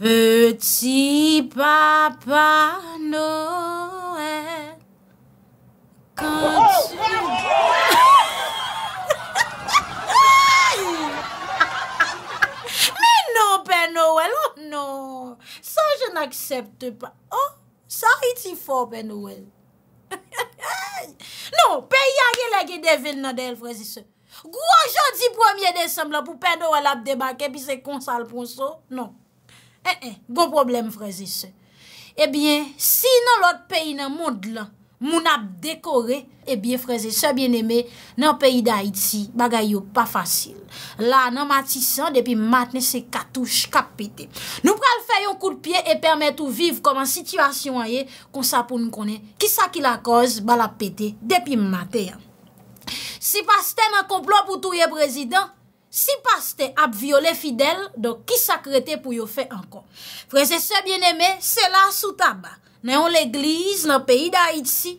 Peti papa Noèl Kansi... Mè nan, Pè Noèl, oh nan! Sa jen aksepte pa. Oh, sa yiti fò, Pè Noèl. Nan, Pè Yagye lè gè devil nan del fwèzi se. Gou anjan di pwèmye desem la pou Pè Noèl ap demake pi se konsal pon so, nan. Eh eh, bon problem freze se. Ebyen, eh si nan lot peyi nan mond la, moun ap dekore, ebyen freze se, bien eme, nan peyi da Haiti, bagay yo pa fasil. La nan matisan, depi matne se katouche kap pete. Nou pral fè yon koupie e permet ou viv koman situasyon a ye, kon sa pou nou konen, kisa ki la koz, bal ap pete, depi maten. Si pas ten an komplon pou touye prezident, Si paste ap viole fidel, don ki sakrete pou yo fe ankon. Freze se bieneme, se la sou taba. Neyon l'eglise nan peyi da itsi,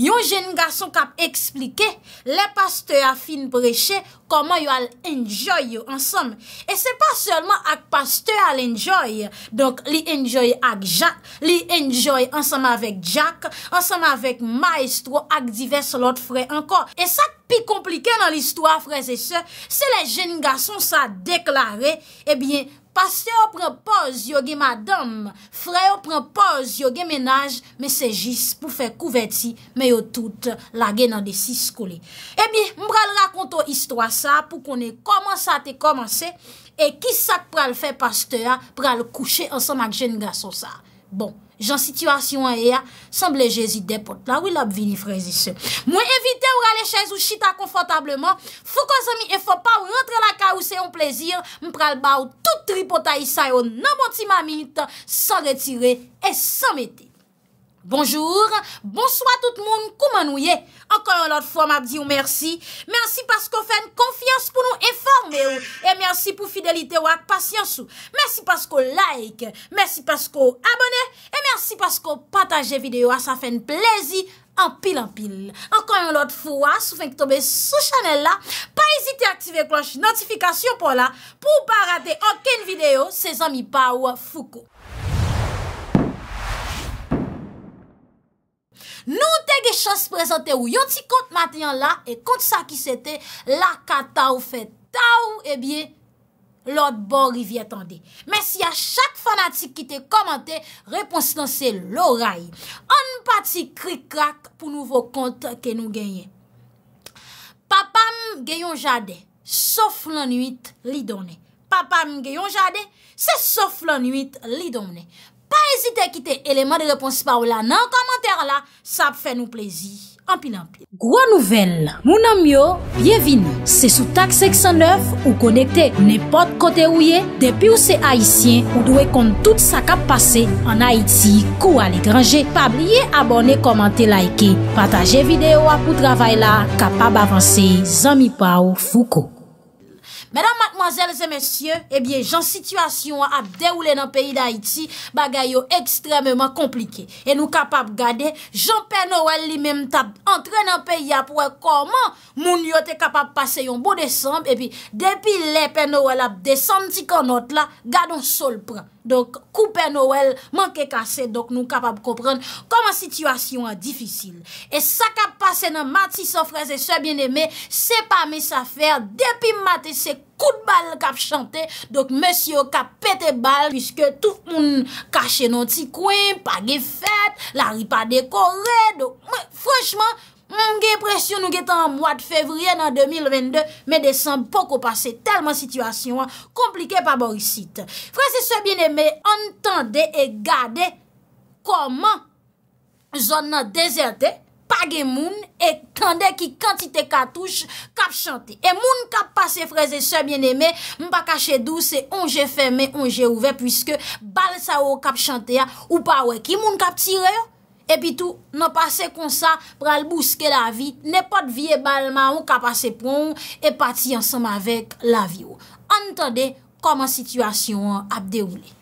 Yon jen gason kap eksplike, le pasteur a fin breche, koman yo al enjoy yo ansam. E se pa selman ak pasteur al enjoy, donk li enjoy ak jak, li enjoy ansam avek jak, ansam avek maestro ak divers lot frey ankon. E sak pi komplike nan listwa frey se se, se le jen gason sa deklare, ebyen, eh Pastè ou pren poz yo gen madame, frè ou pren poz yo gen menaj, mè se jis pou fè kouveti mè yo tout la gen nan de sis kole. Eh Ebi, mbra l rakonto istwa sa pou konen koman sa te komanse, e kis sa k pra l fè pastè a, pra l kouche ansan mak jen gaso sa. Bon. Jan situasyon an e a, sanble jezi depot la ou il ap vini frezi se. Mwen evite ou rale chez ou chita konfotableman, fok an zami e fok pa ou rentre la ka ou se yon plezir, mpral ba ou tout tri pota yi sayon nan boti ma minita, san retire e san meti. Bonjour, bonsoi tout moun, kouman ou ye? Enkoyon lot fwa ma di ou mersi. Mersi paskou fèn konfians pou nou eforme ou. E mersi pou fidelite ou ak pasyans ou. Mersi paskou like, mersi paskou abone, e mersi paskou pataje videyo a sa fèn plezi anpil anpil. Enkoyon lot fwa, sou fèn ki tobe sou chanel la, pa ezite aktive kloche notifikasyon pou la, pou pa rate anken videyo se zami pa ou fuko. Nou te ge chans prezante ou yon ti kont matyan la e kont sa ki se te, la ka tau fe tau e bie, lot bo rivye tande. Men si a chak fanatik ki te komante, reponsi lan se lora yi. An pati krik krak pou nouvo kont ke nou genye. Papam geyon jade, sof lan 8 li donye. Papam geyon jade, se sof lan 8 li donye. pa ezite kite eleman de reponsi pa ou la nan komantèr la, sa ap fè nou plezi. Ampin, ampin. Gwa nouvel, mounan myo, bienvin, se sou tak seksan 9, ou konekte nepot kote ou ye, depi ou se Haitien, ou dwe kont tout sa kap pase, an Haiti, kou al e grange, pa blye abone, komante, like, pataje videyo apou travay la, kapab avanse, zami pa ou fouko. Madame, mademoiselles et messieurs, eh bien, jan situasyon a ap deroule nan peyi d'Haïti, bagay yo ekstremement komplike. E nou kapap gade, jan pey noel li menm tap entre nan peyi ap, wè koman moun yo te kapap pase yon bou desanb, eh bi, depi le pey noel ap desanm ti konot la, gade yon sol pran. Donk, koupe Noël, manke kase, donk nou kapap komprenn, koman situasyon an difisil. E sa kap pase nan mati, so freze, so bien eme, se pa mes afer, depi mati, se kout bal kap chante, donk, monsio kap pete bal, piske tout moun kache nan ti kwen, pa ge fet, la ripa dekore, donk, mwen, franschman, Mwen gen presyon nou gen tan mwad fevriyen an 2022, men desan poko pase, telman situasyon an, komplike pa borisite. Fraze se bieneme, entande e gade koman zon nan dezerte, page moun, e kande ki kantite katouche kap chante. E moun kap pase fraze se bieneme, mwen pa kache dou se onje feme, onje ouve, pwiske bal sa ou kap chante a, ou pa weki, moun kap tire yo. Epi tou, nou pase kon sa pral bouske la vi, nepot vie balman ou ka pase pron, e pati ansam avek la vi ou. An tade, koman situasyon ap de oule.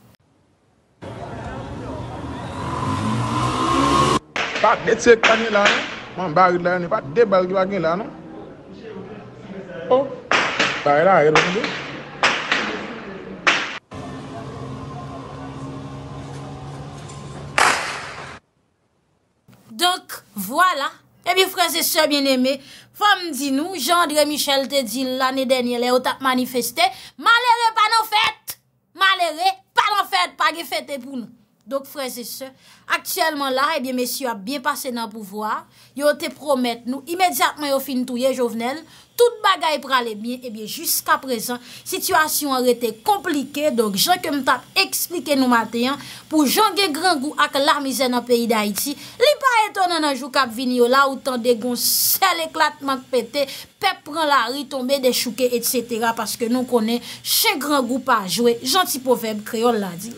Voila, ebi eh freze se bien eme, fom di nou, Jean-André Michel te di l'anè denye le yo tap manifeste, malere pa nan fète, malere pa nan fète pa ge fète pou nou. Dok freze se, aktuellement la, ebi messi yo ap bien passe nan pouvoi, yo te promette nou, imediatman yo finitou ye jovenel, Tout bagay prale bin, ebyen, eh Juska prezant, situasyon arete Komplike, donk, jan kem tap Eksplike nou maten, pou jan gen Gran gou ak larmize nan peyi da iti Li pa eton nan anjou kap vini yo la Ou tan de gon sel eklatman Pete, pep pran la ri, tombe De chouke, etsetera, paske nou konen Che gran gou pa jowe, janti Poveb, kreol la di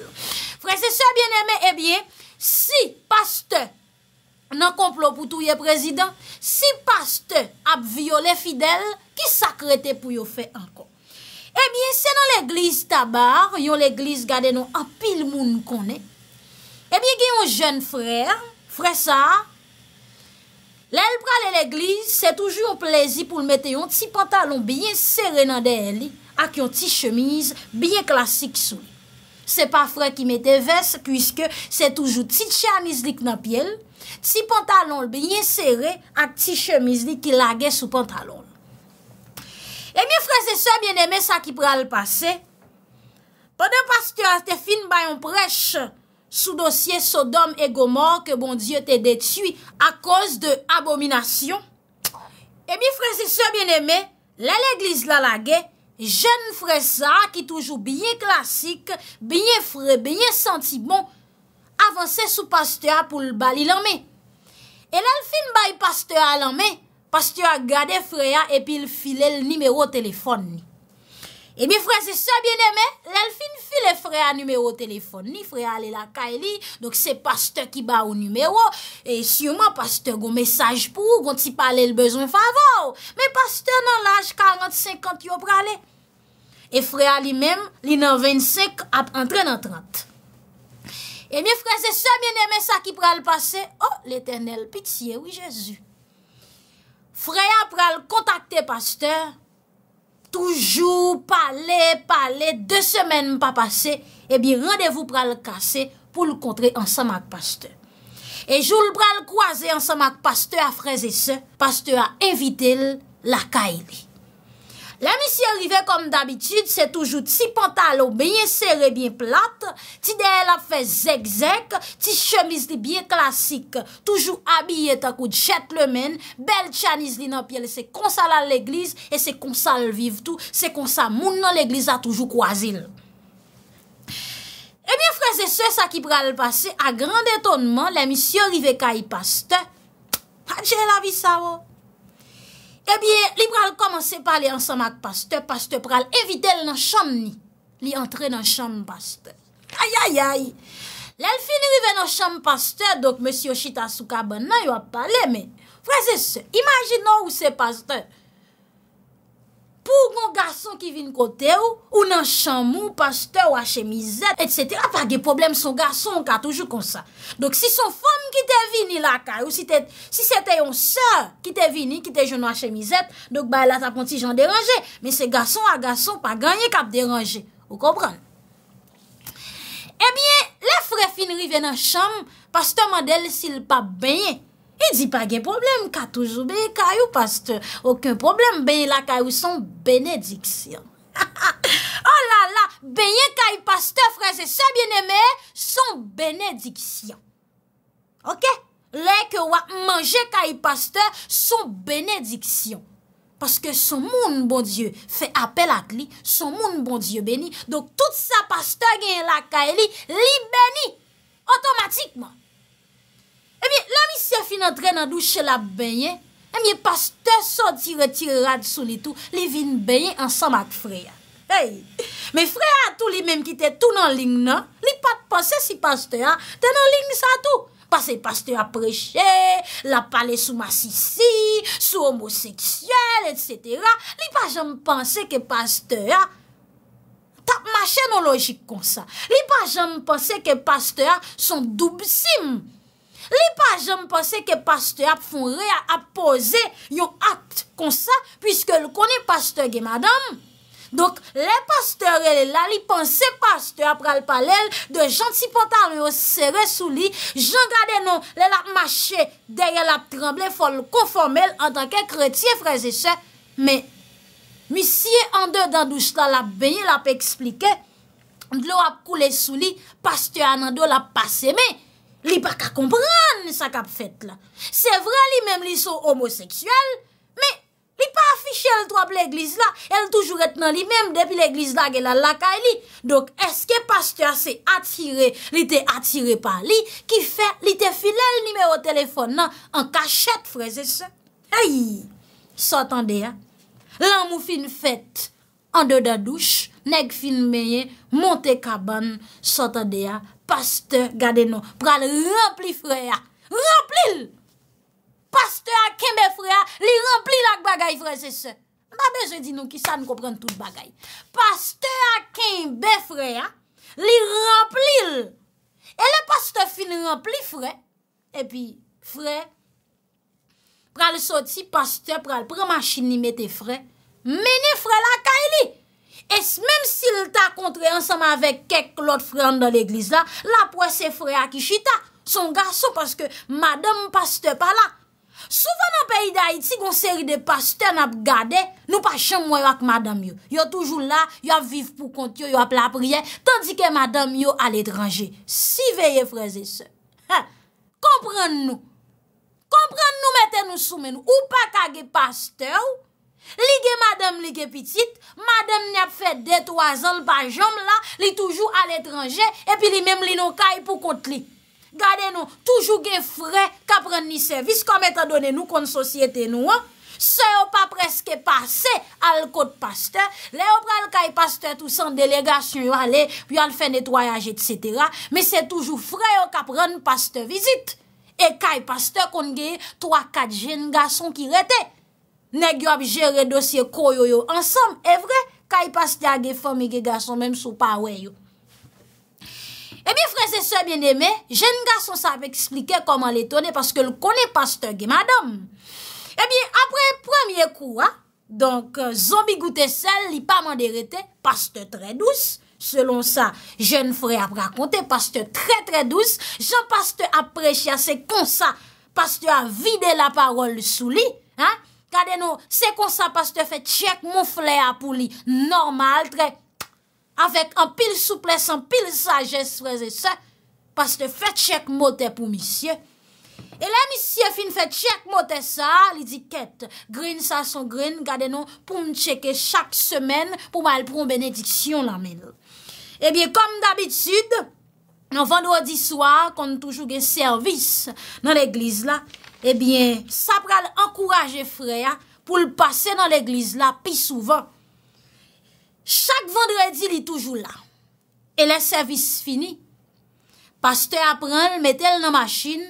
Fray, se se bieneme, ebyen, eh Si, pastè Nan komplo pou tou ye prezident, si paste ap vyo le fidel, ki sakrete pou yo fe anko. Ebyen, eh se nan l'eglise tabar, yon l'eglise gade nou apil moun konen, ebyen eh gen yon jen freyre, frey sa, lèl pralè l'eglise, se toujou yon plezi pou l'mete yon ti pantalon byen serenande eli, ak yon ti chemise byen klasik sou. Se pa frey ki mette ves, kuiske se toujou ti tchamiz lik nan pyele, si pantalon bine serre ak ti chemise li ki lage sou pantalon. E mi freze se bine me sa ki pra l'pase, pwede pastyo a te fin bayon preche sou dosye Sodom e Gomor ke bon Diyo te detui a koz de abominasyon, e mi freze se bine me la l'eglise la lage, jen freza ki toujou bine klasik, bine fre, bine sentimon avanse sou pastyo a pou l'bali lamey. E lal fin bay pasteur alan men, pasteur a gade freya epil file l nimeyo telefon ni. E bi frey se sa biene men, lal fin file freya nimeyo telefon ni, freya le laka e li, dok se pasteur ki ba ou nimeyo, e syouman pasteur go mesaj pou, kon ti pale l bezwen favo, men pasteur nan laj 40-50 yo prale. E freya li men, li nan 25 ap entre nan 30. E mi freze se, mi neme sa ki pral pase, oh l'Eternel, pitiye, oui Jezu. Freya pral kontakte pasteur, toujou pale, pale, de semen mpa pase, e bi randevou pral kase pou l'kontre an samak pasteur. E joul pral kwoaze an samak pasteur a freze se, pasteur a evite l'akaile. La misyon rive, kom d'abitud, se toujou ti pantalo benye sere, benye plat, ti deyè la fè zèk-zèk, ti chemis li benye klasik, toujou abye ta kout chetlemen, bel chanis li nan pyele se konsa la l'eglize, e se konsa l'viv tou, se konsa moun nan l'eglize a toujou kwa zil. Ebyen eh frezè se sa ki pral pase, a grand etonman, la misyon rive ka yi paste, pa djè la vi sa wò. Ebyen, eh li pral komanse pale ansama ak pasteur, pasteur pral evite l nan chanm ni, li entre nan chanm pasteur. Ayayay, lal fini li ven nan chanm pasteur, dok monsi Yoshita Asuka ban nan yon pale men. Vwese se, imagino ou se pasteur. Pou gwen gason ki vin kote ou, ou nan chanm ou, paste ou a che mizet, et setera, pa ge problem son gason ou ka toujou kon sa. Dok si son fom ki te vini la ka ou si se te yon seur ki te vini, ki te joun ou a che mizet, dok baye la tapon ti jen deranje, men se gason a gason pa ganyen kap deranje, ou kopran. Ebyen, eh le fre finri ven nan chanm, paste ou man del si l pa banyen. E di pa gen problem, katoujou beye kayou pasteur. Okon problem, beye la kayou son benediksiyon. Oh la la, beye kayou pasteur, freze, se bieneme, son benediksiyon. Ok? Le ke wak manje kayou pasteur, son benediksiyon. Paske son moun bon dieu fe apel at li, son moun bon dieu beni. Donk tout sa pasteur gen la kayou li, li beni. Otomatikman. Emiye, eh la mi se fin entre nan douche la benye, eh emiye, pasteur son ti re ti rad sou li tou, li vin benye ansan mak freya. Hey, me freya tou li menm ki te tou nan ling nan, li pat panse si pasteur an, te nan ling sa tou. Pase pasteur apreche, la pale sou masisi, sou homoseksuel, et cetera, li pa janm panse ke pasteur an, tap mache nan logik kon sa. Li pa janm panse ke pasteur an, son doub simm. Li pa jom panse ke paste ap fon re ap pose yon akte kon sa, pwiske l konen paste ge madam. Donk, le paste re la li panse paste ap pral palel, de janti pota me o sere sou li, jan gade nou, le la mache, deye la tremble fol konforme el, an tanke kretye freze se, men, misye an de dan dou chla la benye la pe eksplike, dlo ap koule sou li, paste an an do la pase, men, Li pa ka kompran sa kap fet la. Se vre li men li sou homoseksuel, me li pa afiche el tro ap l'eglis la, el toujou ret nan li men depi l'eglis la gelal laka li. Dok eske pasteur se atire, li te atire pa li, ki fe li te file l nime o telefon nan, an kachet freze se. Ay, s'atande ya. Lan mou fi n fet, an de da douche, Nèk fin mèye, monte kaban, sotade ya, pasteur gade nou. Pral rempli freya. Remplil! Pasteur ak kèmbe freya, li remplil ak bagay frey se se. Mbabe je di nou ki sa nou kompren tout bagay. Pasteur ak kèmbe freya, li remplil. E le pasteur fin rempli frey. E pi frey, pral soti pasteur, pral prema chini mette frey, meni frey lakay li. Es men si lta kontre anseman vek kek lot fran dan l'eglise la, la pou se fray akishita, son gason, paske madame pasteur pa la. Souvan nan peyi da iti, gon seri de pasteur nap gade, nou pa chan mwayo ak madame yo. Yo toujou la, yo viv pou kont yo, yo ap la priye, tandike madame yo al etranje. Si veye freze se. Komprende nou. Komprende nou mette nou soumen. Ou pa kage pasteur, Li ge madame li ge pitit, madame ni ap fet detwazan l pa jom la, li toujou al etranje, epi li mem li nou kay pou kote li. Gade nou toujou ge frey ka pren ni servis kom etadone nou kon sosyete nou an. Se yo pa preske pase al kote paste, le yo pral kay paste tou san delegasyon yo ale, pi an fe netwayaj et cetera, me se toujou frey yo ka pren paste vizit, e kay paste kon ge 3-4 jen gason ki retey. Nè gyo ap jere dosye kou yo yo. Ansem, e vre, kaj paste a ge fom e ge gason mèm sou pa we yo. E bi, frese se bien eme, jen gason sa ap eksplike koman le tonne, paske l konen paste ge madom. E bi, apre premier kou, ha, donk, euh, zombi goute sel, li pa mande rete, paste tre douz, selon sa, jen fre ap rakonte, paste tre tre douz, jan paste ap rechase kon sa, paste a vide la parol sou li, ha, Gade nou, se kon sa paste fè tchèk mou flè apou li. Normal, tre. A fèk an pil souplesse, an pil sagesse, freze se. Paste fè tchèk motè pou misye. E le misye fin fè tchèk motè sa, li di kèt. Grin sa son grin, gade nou, pou m tchèkè chak semen, pou mal pou m benediksyon la men. E biye, kom d'abitud, nan vando di swa, kon toujou gen servis nan egliz la. Ebyen, eh sa pral ankouraje freya pou l'passe nan l'eglise la pi souvan. Chak vendredi li toujou la. E le servis fini. Paste aprel metel nan maschin.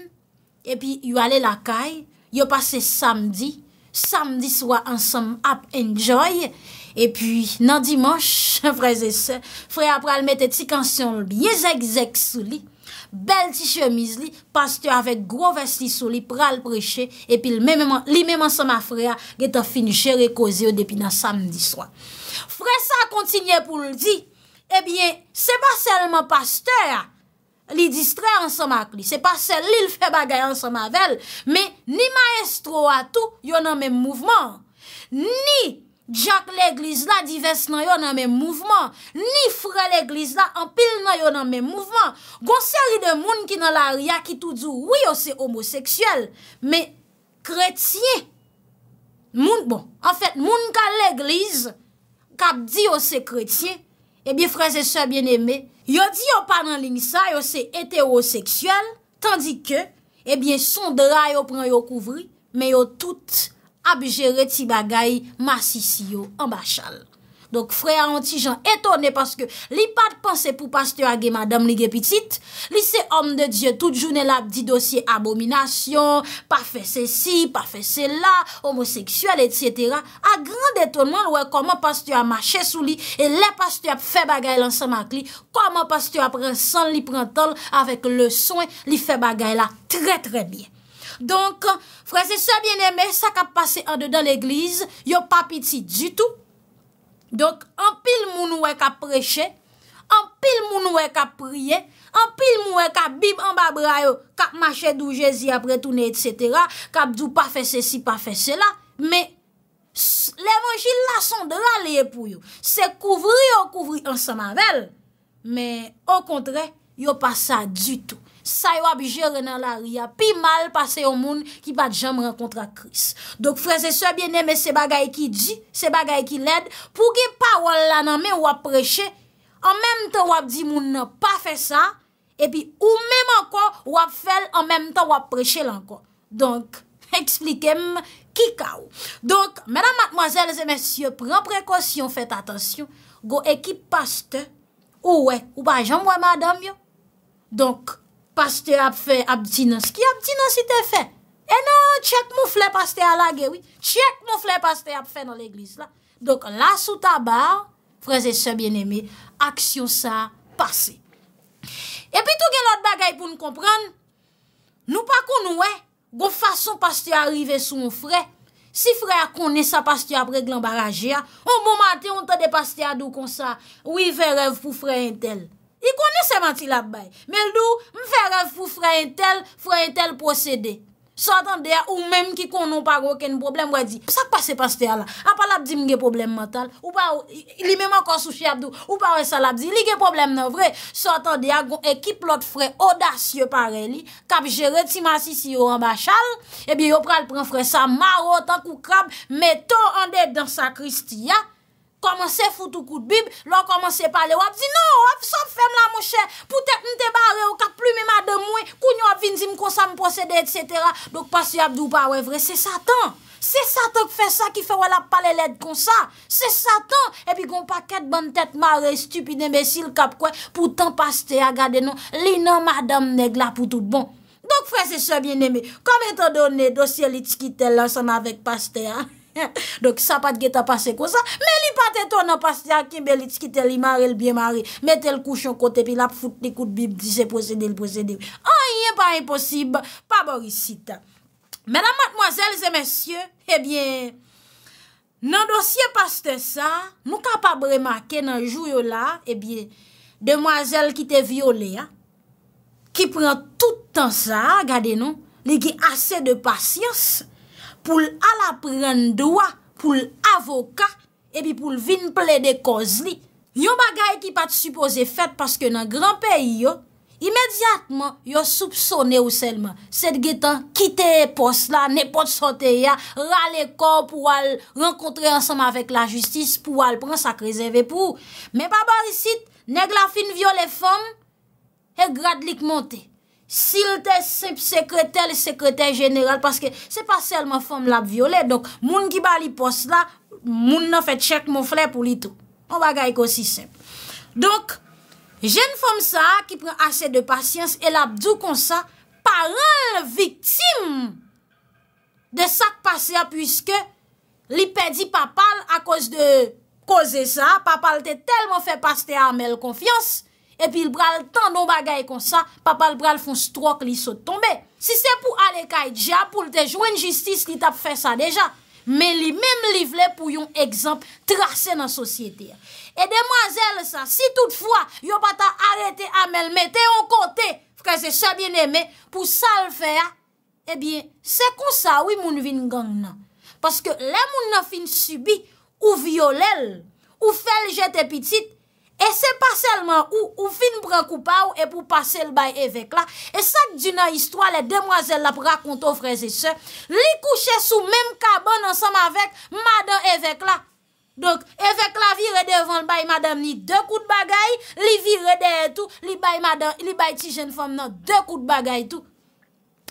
E pi yu ale lakay. Yu pase samdi. Samdi swa ansam ap enjoy. E pi nan dimonch, freze se, freya pral meteti kansyon li. Ye zek zek sou li. bel ti chemiz li, pasteur avek gro vesti sou li, pral preche, epi li mèman sa ma freya, ge ta finiche rekoze yo depi nan samdi swan. Fre sa kontinye pou l di, ebyen, eh se pa selman pasteur, li distre an sa ma kli, se pa sel li l fe bagay an sa ma vel, me ni maestro atou, yon an mèm mouvman, ni, ni, Djak l'Eglise la divest nan yo nan men mouvman. Ni fre l'Eglise la empil nan yo nan men mouvman. Gon seri de moun ki nan la ria ki tout zou. Oui yo se homoseksuel. Men kretye. Moun bon. En fèt moun ka l'Eglise. Kap di yo se kretye. Ebi fre se se bien eme. Yo di yo pan nan ling sa yo se heteroseksuel. Tandik ke. Ebi eh son dra yo pran yo kouvri. Men yo tout kouvri. ap jere ti bagay ma sisiyo an bachal. Donk frey an ti jan etone paske li pad panse pou pastyo a ge madam li ge pitit, li se om de dje tout jounen la di dosye abominasyon, pa fese si, pa fese la, homoseksuel et setera, a gran detonman wè koman pastyo a mache sou li, e le pastyo ap fe bagay lan san mak li, koman pastyo ap ren san li prentol avek le son, li fe bagay la tre tre bie. Donk, fwese sebyen eme, sa kap pase an de dan l'eglize, yo pa piti di tou. Donk, an pil moun wè kap preche, an pil moun wè kap priye, an pil moun wè kap bib an babra yo, kap mache dou jezi apre toune, et cetera, kap djou pa fese si, pa fese la. Men, l'Evangile la son de la leye pou yo. Se kouvri yo kouvri an semanvel, men, an kontre, yo pa sa di tou. sa yo ap jere nan la ria, pi mal pase yo moun, ki pa jam renkontra kris. Dok freze se biene, me se bagay ki di, se bagay ki led, pou ki pa wala nan men wap preche, an menm tan wap di moun nan pa fe sa, epi ou menm ankon wap fel, an menm tan wap preche lankon. Donk, eksplikem, kika ou. Donk, menan matmoazelze mensyo, pren prekosyon, fet atensyon, go ekipaste, ou we, ou pa jam waman adam yo. Donk, Pastè ap fè ap dinans. Ki ap dinans ite fè? E eh nan tchèk mou fè pastè ala gè wè. Tchèk mou fè pastè ap fè nan l'eglis la. Donk la sou tabar, freze sè bien eme, aksyon sa pase. E pi tou gen lot bagay pou nou kompran, nou pa kon nou wè, gon fason pastè arive sou mou fre. Si fre a konè sa pastè ap re glan barajè a, ou mou bon mante yon te de pastè a dou kon sa, ou yi ve rev pou fre entel. I kone seman ti lab bay, men l do m feref fwe fwe en tel fwe en tel posede. Sotan deya ou m menm ki konon pa gen problem wadi. Sa kwa sepaste a la? A pa labdi m gen problem mental? Ou pa ou li menm an konsou chep do? Ou pa wè sa labdi li gen problem nan vre? Sotan deya gwen ekip lot fwe odasye pare li, kap jere ti masi si yo an bachal, e bi yo pral pren fwe sa marot an kou krab, meton an dey dan sa kristi ya. Komanse foute ou koute bib, lò komanse pale wap, zi nou wap, sop fem la mouche, poutet mte bare ou kat plume ma de mwen, kounyo wap vinzi mkonsan mposede, etc. Dok pasi abdou pa wè vre, se satan, se satan k fe sa ki fe wala pale led kon sa, se satan, epi kon pa ket ban tete mare, stupide mbesil kap kwen, poutan paste a gade nou, li nan madame neg la poutout bon. Dok fre se se bien eme, kome te done dosye li tchikite lansan avek paste a? Donk sa pat ge ta pase kosa, me li pat eto nan paste a ki belit ki te li mare l biye mare, metel kouchon kote pi la pou foute di koute bi, di se pose de li pose de. A, yon pa imposib, pa borisita. Mèdamat moazèl zè mèsyè, ebyen, eh nan dosye paste sa, nou ka pa brema ke nan jou yo la, ebyen, eh de moazèl ki te viole, ah, ki pren toutan sa, gade nou, li ge ase de pasyans, pou l'alapren dwa, pou l'avoka, epi pou l'vin ple de koz li. Yon bagay ki pat supose fet paske nan gran peyi yo, imediatman yo soupsone ou selman, sed getan kite e pos la, ne pot sote ya, rale kor pou al renkontre ansama vek la justis, pou al pran sakre zeve pou. Men pa barisit, neg la fin vio le fon, e grad lik monte. Sil te sekreter le sekreter jeneral, paske se pa selman fom lap viole, donk moun ki ba li pos la, moun nan fe tchek moun fle pou li tou. On va ga ek osi sep. Donk, jen fom sa ki pren ase de pasyans, el ap djou kon sa, paran l viktim de sak pasya, pwiske li pedi papal a koz de koze sa, papal te telman fe paste a mel konfians, epi l bral tan don bagay kon sa, pa pa l bral fon strok li sot tombe. Si se pou ale kaye dja, pou l te joen jistis, li tap fe sa deja, me li menm li vle pou yon ekzamp trase nan sosyete. E demwazel sa, si toutfwa, yo pata arete amel, mette yon kote, fkase sa bieneme, pou sa l fe a, eh ebyen, se kon sa wimoun vin gang nan. Paske lè moun nan fin subi, ou violel, ou fel jete pitit, E se pa selman ou fin pran koupa ou e pou pase l bay evek la. E sak dina istwa le demwazel la pou rakonto freze se. Li kouche sou menm kaban ansam avek madan evek la. Donk evek la vi redevan l bay madan ni dekou de bagay. Li vi rede etou li bay ti jen fom nan dekou de bagay etou.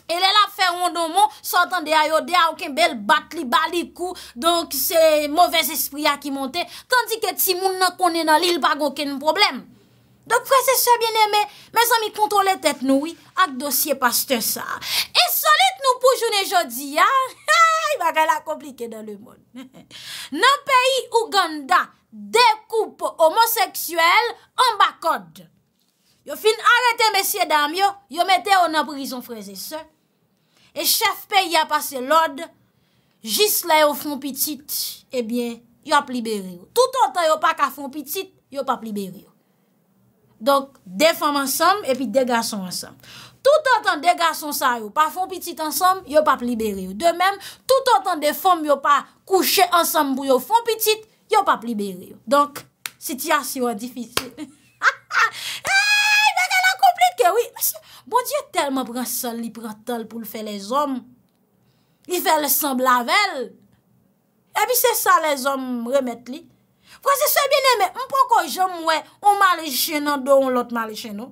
E lè la fè ronde moun, sotan de a yo de a ouke bel bat li bali kou, donk se mouvez espri a ki monte, kandike ti moun nan konen nan l'il bag ouke nou problem. Donk fwese se bien eme, me zan mi kontole tet noui ak dosye pas te sa. E solit nou pou jounen jodi, yi bakal la komplike dan lè moun. Nan peyi Uganda, dekoupe homoseksuel an bakod. Yo fin arete mesye dam yo, yo mette ou nan prizon fwese se, E chef pe y apase lode, jis la yo fon pitit, ebyen, yo ap liberi yo. Tout an tan yo pa ka fon pitit, yo pa pliberi yo. Donk, de fom ansanm, epi de gason ansanm. Tout an tan de gason sa yo pa fon pitit ansanm, yo pa pliberi yo. De menm, tout an tan de fom yo pa kouche ansanm pou yo fon pitit, yo pa pliberi yo. Donk, sityasyon difisyon. Ha ha, eyyy, veke la komplit ke wii. Bon diye telman pran sol li pran tol pou l fè les om. Li fè le san blavel. Ebi se sa les om remet li. Frase se bien eme, mpon ko jom mwen, on malè chen an do, on lot malè chen an.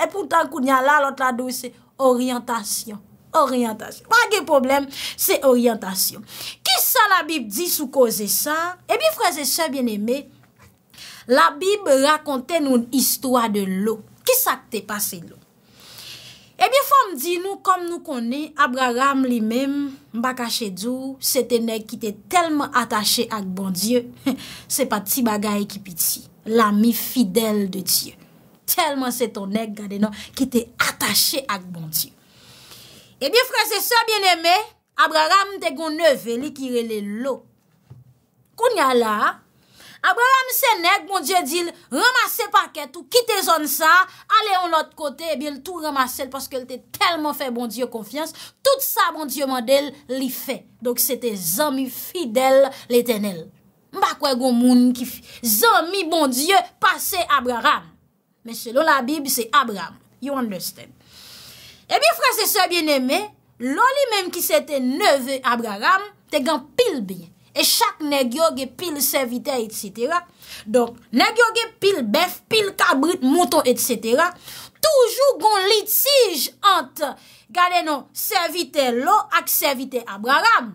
E pou tan kou nya la, lot eh la do se, oryantasyon, oryantasyon. Pwa ge problem, se oryantasyon. Ki sa la bib di sou koze sa? Ebi frase se bien eme, la bib rakonte nou istwa de lo. Ki sa te pase lò? Ebi eh fòm di nou, kom nou koni, Abraham li mem, baka chedou, se te nek ki te telman atache ak bon Diyo, se pa ti bagay ki piti, lami fidel de Diyo. Telman se ton nek gade nan, ki te atache ak bon Diyo. Ebi eh fòm se so, bien eme, Abraham te goun neve li kirele lò. Koun ya la, a, Abraham sè nèk, bon Diyo dil, ramase paket ou kite zon sa, ale on lòt kote, e eh bè lè tou ramase lè paske lè te telman fè, bon Diyo, konfians. Tout sa, bon Diyo, mandel li fè. Dok sè te zami fidel l'Etenel. Mbak wè gò moun ki fè. Zami, bon Diyo, pase Abraham. Mè selon la Bib, se Abraham. You understand. E eh bè frasè sè bè nèmè, lò li mèm ki sè te nève Abraham, te gè an pil bè. E chak negyo ge pil servite et setera. Donk, negyo ge pil bef, pil kabrit, mouton et setera. Toujou gon litij ant gade nan servite lo ak servite Abraham.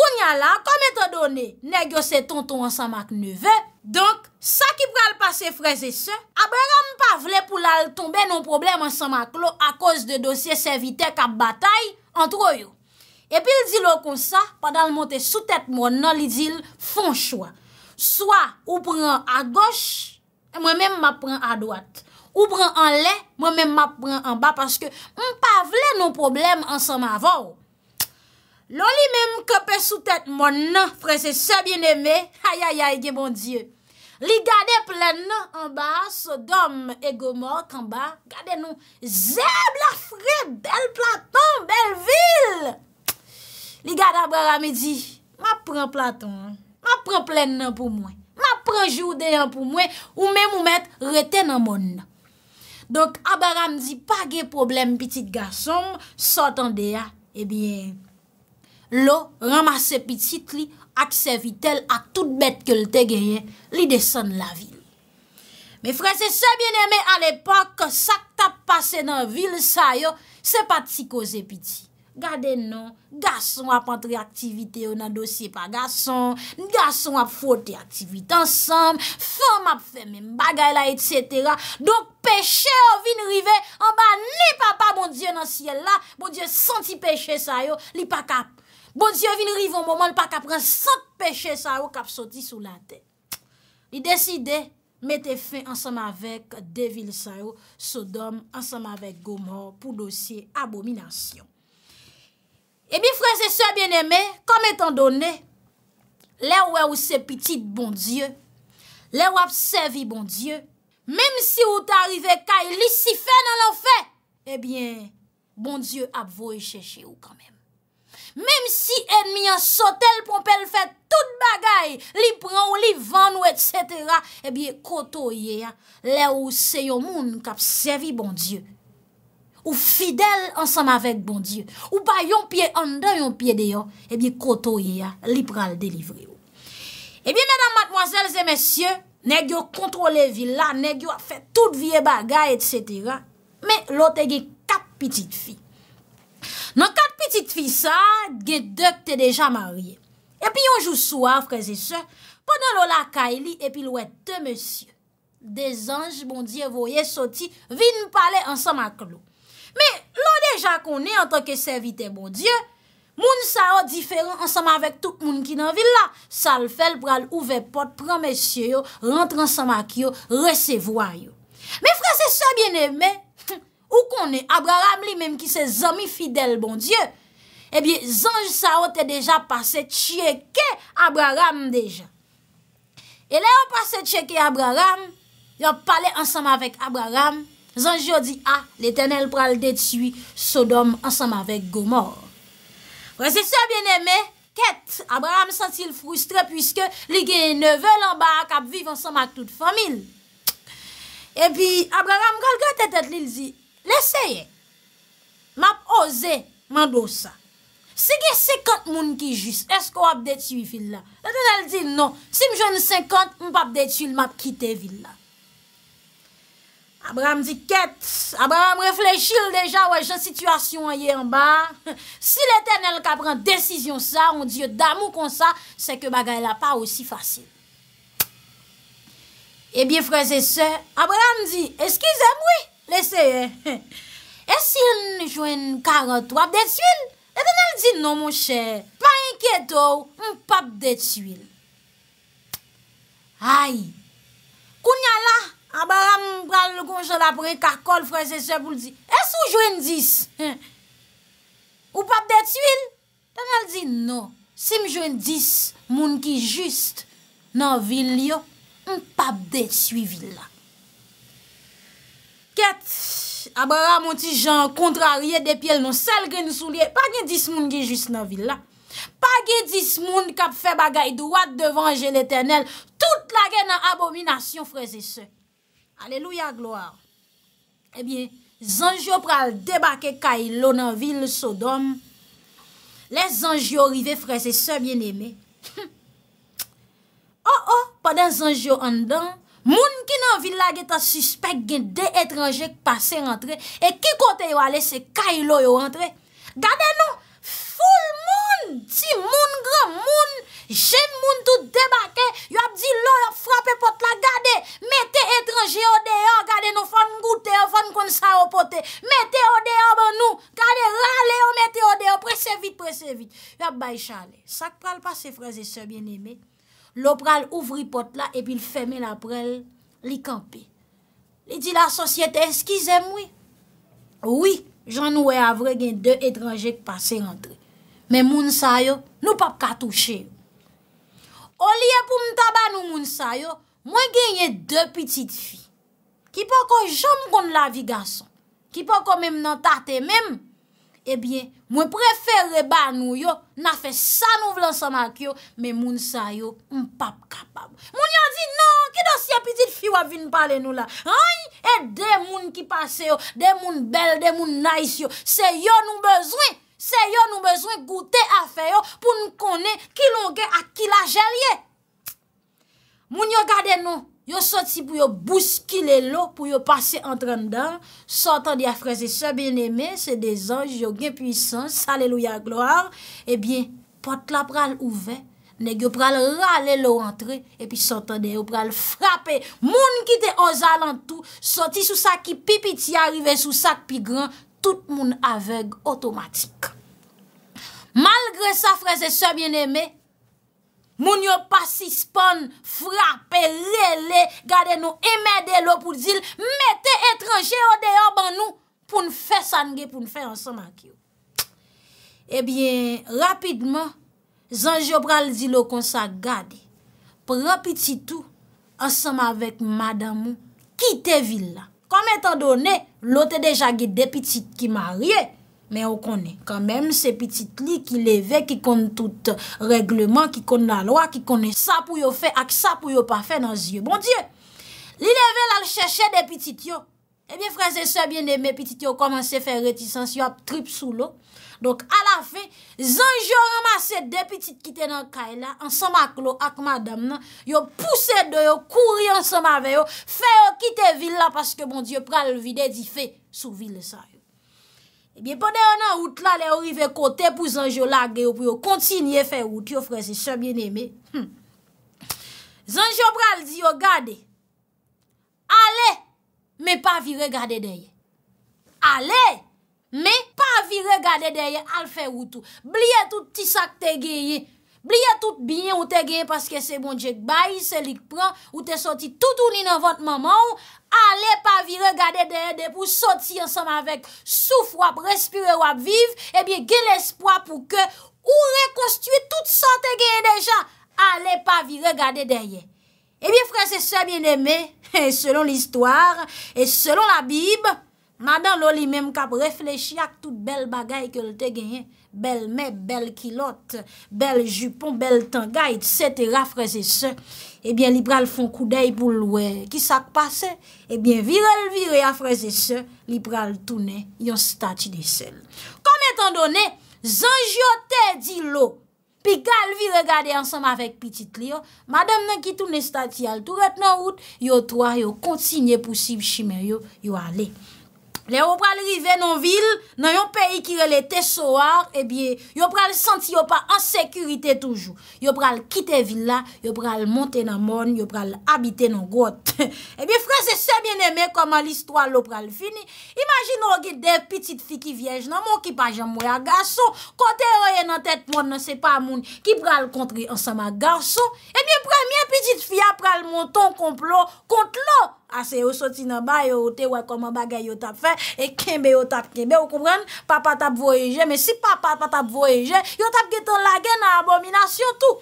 Kounya la, kom eto done, negyo se tonton an samak neve. Donk, sa ki pral pase freze se, Abraham pa vle pou lal tombe nan problem an samak lo a koz de dosye servite kap batay an troyo. Epil di lo kon sa, padal monte sou tèt moun nan li dil fon chwa. Soa, ou pran a goch, mwen mèm ma pran a doat. Ou pran an lè, mwen mèm ma pran an ba, paske mpa vle nou problem ansan ma vò. Lon li mèm kepe sou tèt moun nan, frese se bien eme, hayayay ge bon dieu. Li gade plen nan an ba, so dom e gomok an ba, gade nou zèb la frè, bel platon, bel vil! Li gade Abarame di, ma pren platon, ma pren plen nan pou mwen, ma pren jou deyan pou mwen, ou men mou met reten nan moun nan. Donk Abarame di, pa ge probleme pitit gason, sotan deyan, ebyen, eh lo ramase pitit li, akse vitel ak tout bet ke lte genyen, li desen la vil. Me frese se bieneme al epok, sa tap pase nan vil sa yo, se pati koze pitit. Gade nan, gason ap antre aktivite yo nan dosye pa gason, gason ap fote aktivite ansam, fom ap feme bagay la etc. Donk peche yo vin rive, anba ni papa bon diyo nan siye la, bon diyo santi peche sayo, li pa kap. Bon diyo vin rive anmoman, li pa kapren santi peche sayo kap soti sou la te. Li deside, mette fe ansam avek Deville sayo, Sodom ansam avek Gomor pou dosye abominasyon. Ebi eh freze se bien eme, kom etan done, le ou e ou se pitit bon dieu, le ou ap sevi bon dieu, mem si ou ta arrive kaj li si fe nan la fe, ebi bon dieu ap voye cheche ou kanmem. Mem si enmi an sotel pou pel fet tout bagay, li pran ou li van ou et cetera, ebi koto ye a, le ou se yo moun kap sevi bon dieu. Ou fidèl ansam avèk bon diyo. Ou pa yon piè an dan yon piè deyon, ebi koto yè ya, lipral delivri yo. Ebi, mèdam matmoazèl zè mèsyè, nè gyo kontro le villa, nè gyo a fè tout vie bagay, et sètera. Mè, lò te gen kap pitit fi. Non kap pitit fi sa, gen dèk te deja mariè. Ebi, yon jou sou avre zè sè, pwè nan lò la kaili, epi lò etè mèsyè. De zanj, bon diyo, voyè soti, vin mpale ansam ak lò. Me lo deja konen an tanke servite bon Diyo, moun saot diferan ansanman vek tout moun ki nan villa, sal fel pral ouve pot, pran mesye yo, rentran ansanman ki yo, resevwa yo. Me frase bon eh sa bieneme, ou konen Abraham li menm ki se zami fidel bon Diyo, e bie zanj saot e deja pase tcheke Abraham deja. E le yo pase tcheke Abraham, yo pale ansanman vek Abraham, Zanj yo di, a, ah, le tenel pral detiwi, sodom ansam avek gomor. Prese se a bien eme, ket, Abraham sentil frustre, pwiske li genye nevelan ba ak ap viv ansam ak tout famil. E pi, Abraham kal gote tet li, li di, leseye, map oze mando sa. Se genye sekant moun ki jis, esko ap detiwi fil la. Le tenel di, non, si m jouni sekant, m pa ap detiwi, l map kite vil la. Abra m di ket, Abra m reflechil deja wajan situasyon yi en ba, Si l'Eternel ka pran desisyon sa, On di yo damou kon sa, Se ke bagay la pa osi fasil. E eh biye freze se, Abra m di, eh, eskize mwi, Leseye, E si yon jouen karot wap detuil, Etenel di, non mou chè, Pan enkyet ou, oh, m pap detuil. Ay, Kounya la, Abara ah, m pral lukon chal apre kakol fre se se pou ldi, es ou jwen dis? Ou pap deti wil? Tan al di, no, si m jwen dis, moun ki juste nan vil yo, m pap deti wil la. Ket, abara mouti jan kontrariye depil non sel gen sou liye, pa gen dis moun ki juste nan vil la. Pa gen dis moun kap fe bagay doat devan jel etenel, tout la gen nan abominasyon fre se se. Aleluya gloar. Ebyen, eh zanjyo pral debake kailo nan vil sodom. Le zanjyo rive frese sebyen eme. Oh oh, padan zanjyo andan, moun ki nan vil la geta suspek gen de etranjek pase rentre, e ki kote yo ale se kailo yo rentre. Gade nou, ful moun, ti moun gran moun, jen moun tou debake, yo ap di lo frape pot la, gade, meteo etranje o deyo, gade nou fande goute, fande kon sa o pote, meteo deyo ban nou, gade rale yo, meteo deyo, prese vit, prese vit, yo ap bay chale, sak pral pase freze se bien eme, lo pral ouvri pot la, epi l femen aprel, li kampe, li di la sosyete, eski zem we? Oui, jan nou e avre gen de etranje pase rentre, men moun sa yo, nou pap katouche yo, O liye pou mtaba nou moun sa yo, mwen genye de pitit fi. Ki po kon jom kon lavi gason, ki po kon men nan tate men, ebyen eh mwen prefere ba nou yo, na fe sa nou vlansan ak yo, men moun sa yo mpap kapab. Moun yo di nan, ki dos ya pitit fi wavine pale nou la? Ay, e eh, de moun ki pase yo, de moun bel, de moun nais yo, se yo nou bezwen. Se yo nou bezwen gouten afe yo pou nou konen ki longen ak ki la jelye. Moun yo gade nou, yo soti pou yo bouskile lo, pou yo pase entran dan, sotan di a freze se ben eme, se de zanj yo gen pwisans, aleluya gloar, e eh bien, pot la pral ouve, neg yo pral rale lo antre, e pi sotan di yo pral frape, moun ki te ozal an tou, soti sou sak ki pipi ti arive sou sak pi gran, tout moun aveg otomatik. Malgre sa freze sebyen eme, moun yo pasispon frape lele gade nou eme de lo pou zil mette etranje o deyo ban nou pou nfe sange pou nfe ansanman kyo. Ebyen, eh rapidman, zanj yo pral zilo konsa gade, prapiti tou ansanman vek madamou kite villa. Kom etan donen, lote deja ge depiti ki marye. Men bon yo konen, kanmen, se pitit li ki leve, ki konen tout regleman, ki konen la loa, ki konen sa pou yo fe ak sa pou yo pa fe nan zye. Bon diyo, li leve la l chache de pitit yo. Ebyen, franse, sebyen de me pitit yo komanse fe retisans, yo ap trip sou lo. Donk, ala fe, zanj yo ramase de pitit kite nan kae la, an somak lo ak madam nan, yo puse de yo, kouri an somak ve yo, fe yo kite villa, paske bon diyo pral vide di fe sou vile sa. Biye podè yon nan out la le orive kote pou zanjou lagè yo Pou yo kontinye fè out yo frezi, se mjen eme hmm. Zanjou bral di yo gade Ale, me pa vi regade deye Ale, me pa vi regade deye al fè out Bliye tout ti sak tegeye Bliye tout binye ou te genye paske se bon djek baye, se lik pran, ou te soti toutouni nan vant mamon, ale pa vi regade deye de pou soti ansanm avek souf wap, respire wap, viv, e eh bie gen l'espoi pou ke ou rekostuye tout sote genye deja, ale pa vi regade deye. E bie fran se se bin eme, selon l'histoire, selon la bib, Madan nou li menm kap reflechi ak tout bel bagay ke lte genyen, bel meb, bel kilot, bel jupon, bel tangay, etc. Afreze se, ebyen eh li pral fon koudey pou lwe. Ki sak pase, ebyen eh virel virel afreze ah, se, li pral toune yon stati de sel. Kom etan donen, zanj yo te di lo, pi kal vi regade ansam avèk pitit li yo, madan nou ki toune stati al tou ret nan wout, yo twa yo kontinye pousib shime yo, yo aley. Le ou pral rive nan vil, nan yon peyi ki rele te soar, e bie yo pral senti yo pa an sekurite toujou. Yo pral kite villa, yo pral monte nan mon, yo pral habite nan grot. E bie frase se mien eme koman listwa lo pral fini, imagino ki dev pitit fi ki viej nan moun ki pa jam mou ya gasson, kote oye nan tet mon nan se pa moun ki pral kontri ansama gasson, e bie pral mien pitit fi a pral monton konplo kontlok. Ase yo soti nan ba yo te wakoma bagay yo tap fe E kembe yo tap kembe Yo koumren papa tap voyeje Men si papa tap voyeje Yo tap geton lage nan abominasyon tou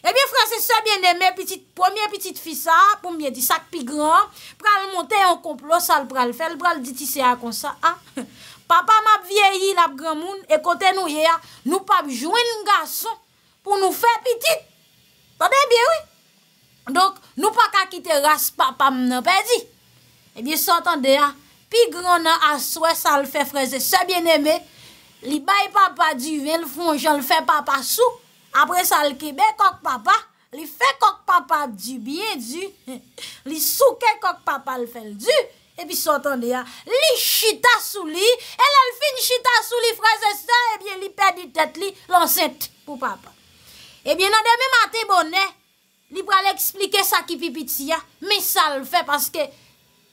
Ebyen franse sebyen demen Premier petit fisa Poumye di sak pi gran Pral monte yon komplosal pral fel Pral diti se a konsa Papa map vieyi nap gran moun E kote nou yeya nou pap jwen nou gason Pou nou fe pitit Tade biye wè Donk nou pa ka ki teras papa mnen pe di Ebyen eh son tonde ya Pi gron nan aswe sa l fe freze se bieneme Li bay papa di ven l fonje l fe papa sou Apre sa l kebe kok papa Li fe kok papa di bien du Li souke kok papa l fe l du Ebyen son tonde ya Li chita sou li E l al fin chita sou li freze se Ebyen eh li pe di tet li l anset pou papa Ebyen eh nan deme maten bonnen li pral explike sa ki pipiti ya, me sal fe paske,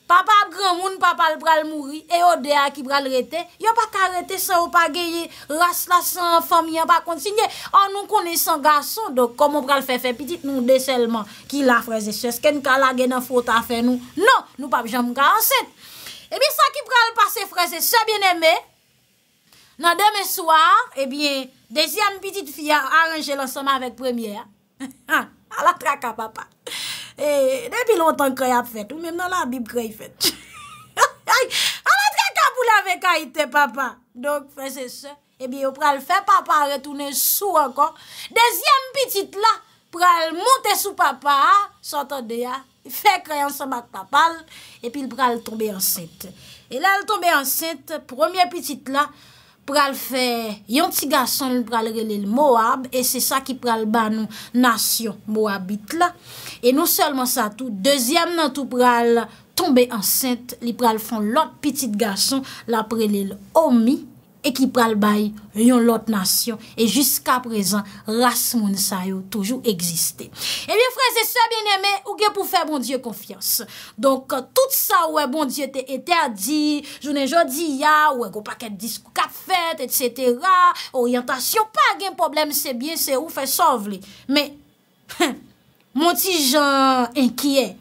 papa gran moun, papa l pral mouri, e o de a ki pral rete, yo pa karete sa ou pa geye, rast la san fami ya pa kontinye, an nou konen san gason, do komon pral fe fe piti, nou de selman ki la freze, se sken ka lage nan fota fe nou, nou, nou pap jom ka anset. Ebi sa ki pral pase freze, sa bieneme, nan deme swar, ebi dezyan piti fia, aranje l ansama vek premye, ha, ha, A la traka papa. E depi lontan kray ap fet. Ou menm nan la bib kray fet. A la traka pou la vek a ite papa. Donk fe se se. E bi yo pral fe papa retoune sou ankon. Dezyem pitit la. Pral monte sou papa. Sot an de ya. Fe kray an somak papa. E pi pral tombe anset. E la tombe anset. Premier pitit la. pral fe yon ti gason li pral relil Moab, e se sa ki pral ba nou nasyon Moabit la. E nou solman sa tou, dezyam nan tou pral tombe ansent, li pral fon lot pitit gason la pral relil Omi, Eki pral bay, yon lot nasyon E jiska prezan, ras moun sa yo Toujou egziste Ebyen eh freze, sebyen eme, ou gen pou fe Bon dieu konfiyans Donk tout sa ou e bon dieu te ete a di Jounen jodi ya, ou e go paket Disko kap fet, etsete ra Oryantasyon, pa gen problem Sebyen se ou fe sov li Men, moun ti jan Enkiye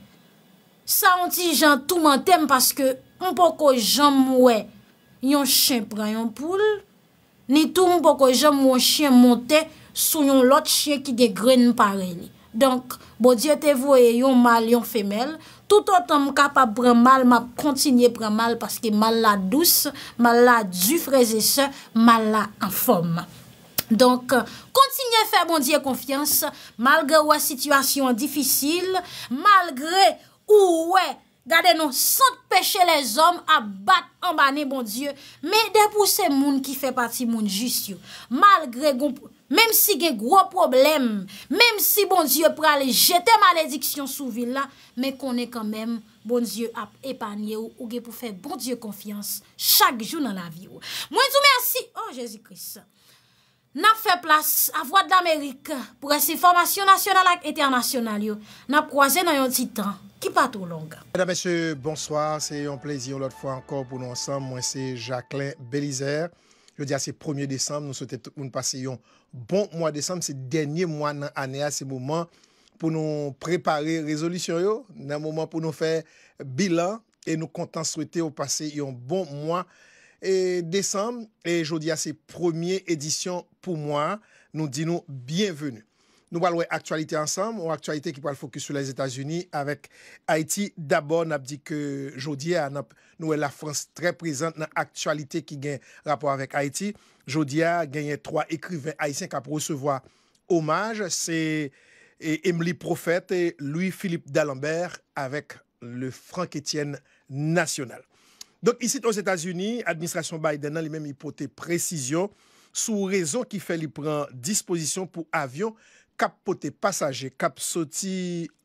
Sa moun ti jan touman tem Paske, mpoko jan mwen yon chen pran yon poule, ni toum pou ko jom yon chen montè sou yon lot chen ki de gren parel. Donk, bo diye te voye yon mal yon femel, tout an tan m kapap pran mal, ma kontinye pran mal, paske mal la douce, mal la duf reze se, mal la an fom. Donk, kontinye fè bon diye konfians, malgre wè situasyon difisil, malgre ou wè konfisyon, Gade nou, san peche les om a bat ambane, bon dieu, me depouse moun ki fe pati moun jisyo. Malgre, mèm si gen gro problem, mèm si, bon dieu, prale jete malediksyon sou vil la, me konen kanmèm, bon dieu, ap epanye ou, ou gen pou fe bon dieu konfians chak jou nan la vi ou. Mwen tou mersi, oh, Jezi Kris. na fè plas avwad d'Amerik pou gase formasyon nasyonal ak eternasyonal yo, na proje nan yon titan ki patou longa. Mèdame, mèche, bonsoir, se yon plèzion lot fwa ankor pou nou ansam, mwen se Jacqueline Belizer, bon yo di a se 1e désemb, nou souwete ou nou pase yon bon mwa désemb, se denye mwa nan anè a se mouman pou nou prepare rezoli sur yo, nan mouman pou nou fè bilan, e nou kontan souwete ou pase yon bon mwa, et décembre et jeudi c'est ses première édition pour moi. Nous disons bienvenue. Nous parlons actualité ensemble, ou actualité qui parle focus sur les États-Unis avec Haïti. D'abord, nous dit que jeudi, ah, nous la France très présente dans l'actualité qui gagne rapport avec Haïti. a ah, gagné trois écrivains haïtiens qui recevoir hommage. C'est Emily Prophète et Louis-Philippe D'Alembert avec le Franck-Étienne national. Donc, ici, aux États-Unis, l'administration Biden a lui-même hypothé précision sous raison qui fait prend disposition pour avion capotés passagers, cap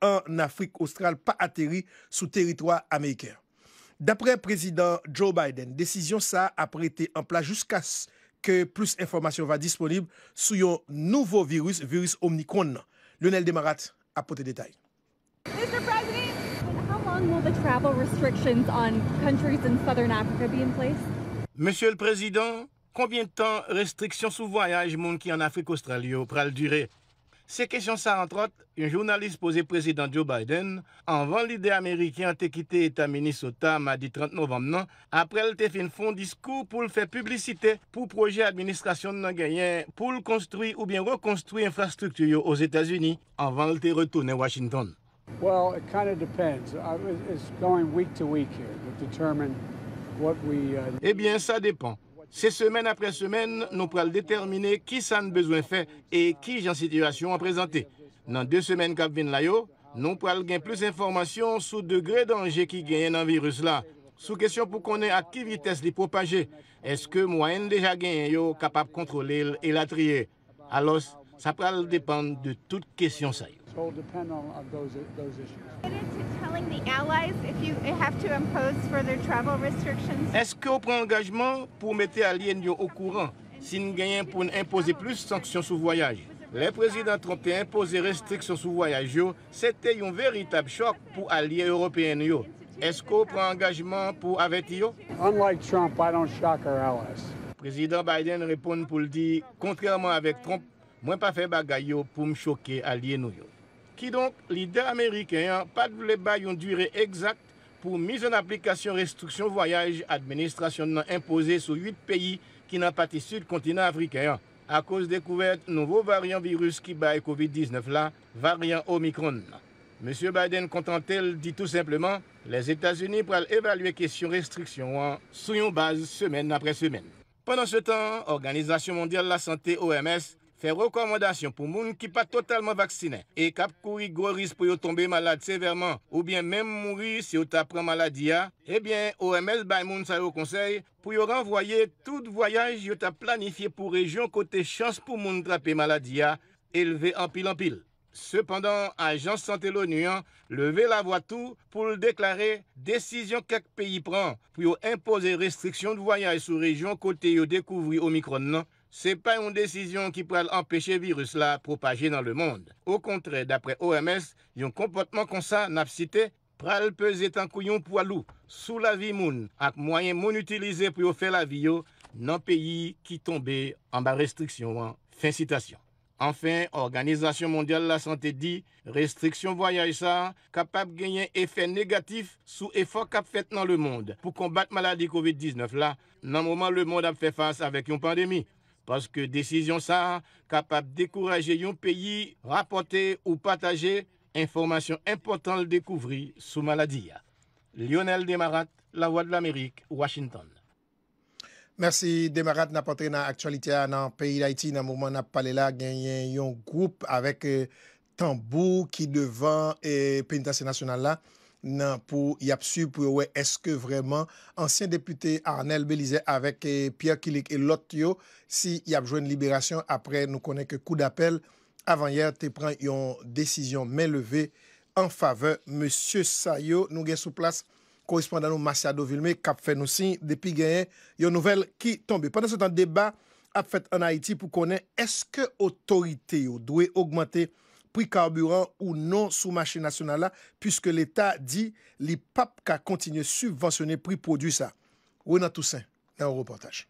en Afrique australe pas atterri sous territoire américain. D'après président Joe Biden, décision ça a prêté en place jusqu'à ce que plus d'informations va disponible sur un nouveau virus, virus Omicron. Lionel Demarat, a poté détail. Monsieur le Président, combien de temps restrictions sur voyage monde qui en Afrique australienne pourraient durer? Ces questions ça entre autres, un journaliste posé président Joe Biden avant l'idée américaine de quitter l'État Minnesota mardi 30 novembre non, après le fait un discours pour faire publicité pour projet administration de nangayen pour construire ou bien reconstruire l'infrastructure aux États-Unis avant de retourner à Washington. Well, Eh bien, ça dépend. C'est semaine après semaine, nous pourrons déterminer qui ça a besoin de et qui en situation à présenter. Dans deux semaines nous pourrons gagner plus d'informations sur le degré de danger qui gagne dans le virus là. Sous question pour connaître à qui vitesse les propager. Est-ce que moyenne déjà gagné capable de contrôler et la trier? Alors, ça pourra dépendre de toute question ça depend on, issues. Est-ce qu'on prend engagement pour mettre Alliés au courant si nous gagnons pour imposer plus de sanctions sur voyage Le président Trump a imposé restrictions sur voyage, c'était un véritable choc pour alliés européens. Est-ce qu'on prend engagement pour avertir Unlike Trump, Président Biden répond pour le dire, contrairement avec Trump, moi pas fait bagaille pour me choquer alliés Leader l'idée américaine, pas pas une une durée exacte exact pour mise en application voyage voyage imposée sur sous pays 8 qui pas pas été sud africain à cause découverte de nouveaux variant virus qui bay COVID-19 là, variant Omicron. Monsieur Biden contentel dit tout simplement, les États-Unis pourraient évaluer question restriction sous une base semaine après semaine. Pendant ce temps, Organisation mondiale de la santé OMS fait recommandation pour moun qui pas totalement vacciné et cap courir gros risque pour tomber malade sévèrement ou bien même mourir si vous prend maladie eh bien OMS bay moun sa yo conseil pour renvoyer tout voyage yo t'a planifié pour région côté chance pour moun trapper maladie élevé en pile en pile. Cependant, Agence Santé l'ONU a hein, levé la voix tout pour le déclarer décision qu'un pays prend pour imposer restriction de voyage sous région côté yo découvrir Omicron non ce n'est pas une décision qui pourrait empêcher le virus là propager dans le monde. Au contraire, d'après OMS, un comportement comme ça n'a pas cité pral peser tant couillon poids sous la vie moun ak moyen moun utilisé pour faire la vie yo dans pays qui tombe en bas restriction hein. fin citation Enfin, Organisation mondiale de la santé dit, restriction voyage ça, capable de gagner effet négatif sous effort cap fait dans le monde pour combattre la maladie COVID-19 là, dans moment le monde a fait face avec une pandémie. Baske desisyon sa kapap dekouraje yon peyi, rapote ou pataje, informasyon impotant l dekouvri sou maladi ya. Lionel Demarat, La Voix de l'Amérique, Washington. Mersi Demarat napote na aktualitya nan peyi la iti nan mouman ap pale la genyen yon group avek euh, tambou ki devan euh, penitasyon nasyonal la. nan pou yap su pou yo we eske vreman. Ansyen depute Arnel Belize avèk eh, Pierre Kilik et Lot yo, si yap jwen liberasyon apre nou konen ke kou d'apel, avan yer te pran yon desisyon menleve en faveur. Monsie Sa yo nou gen sou plas, korispondan nou Masiado Vilme kap fè nou sin, depi gen yon nouvel ki tombe. Pendan se tan deba ap fèt an Haiti pou konen, eske otorite yo dwe augmentè? prix carburant ou non sous marché national puisque l'État dit les papes continuent continuer subventionner prix produit ça. Toussaint, dans reportage.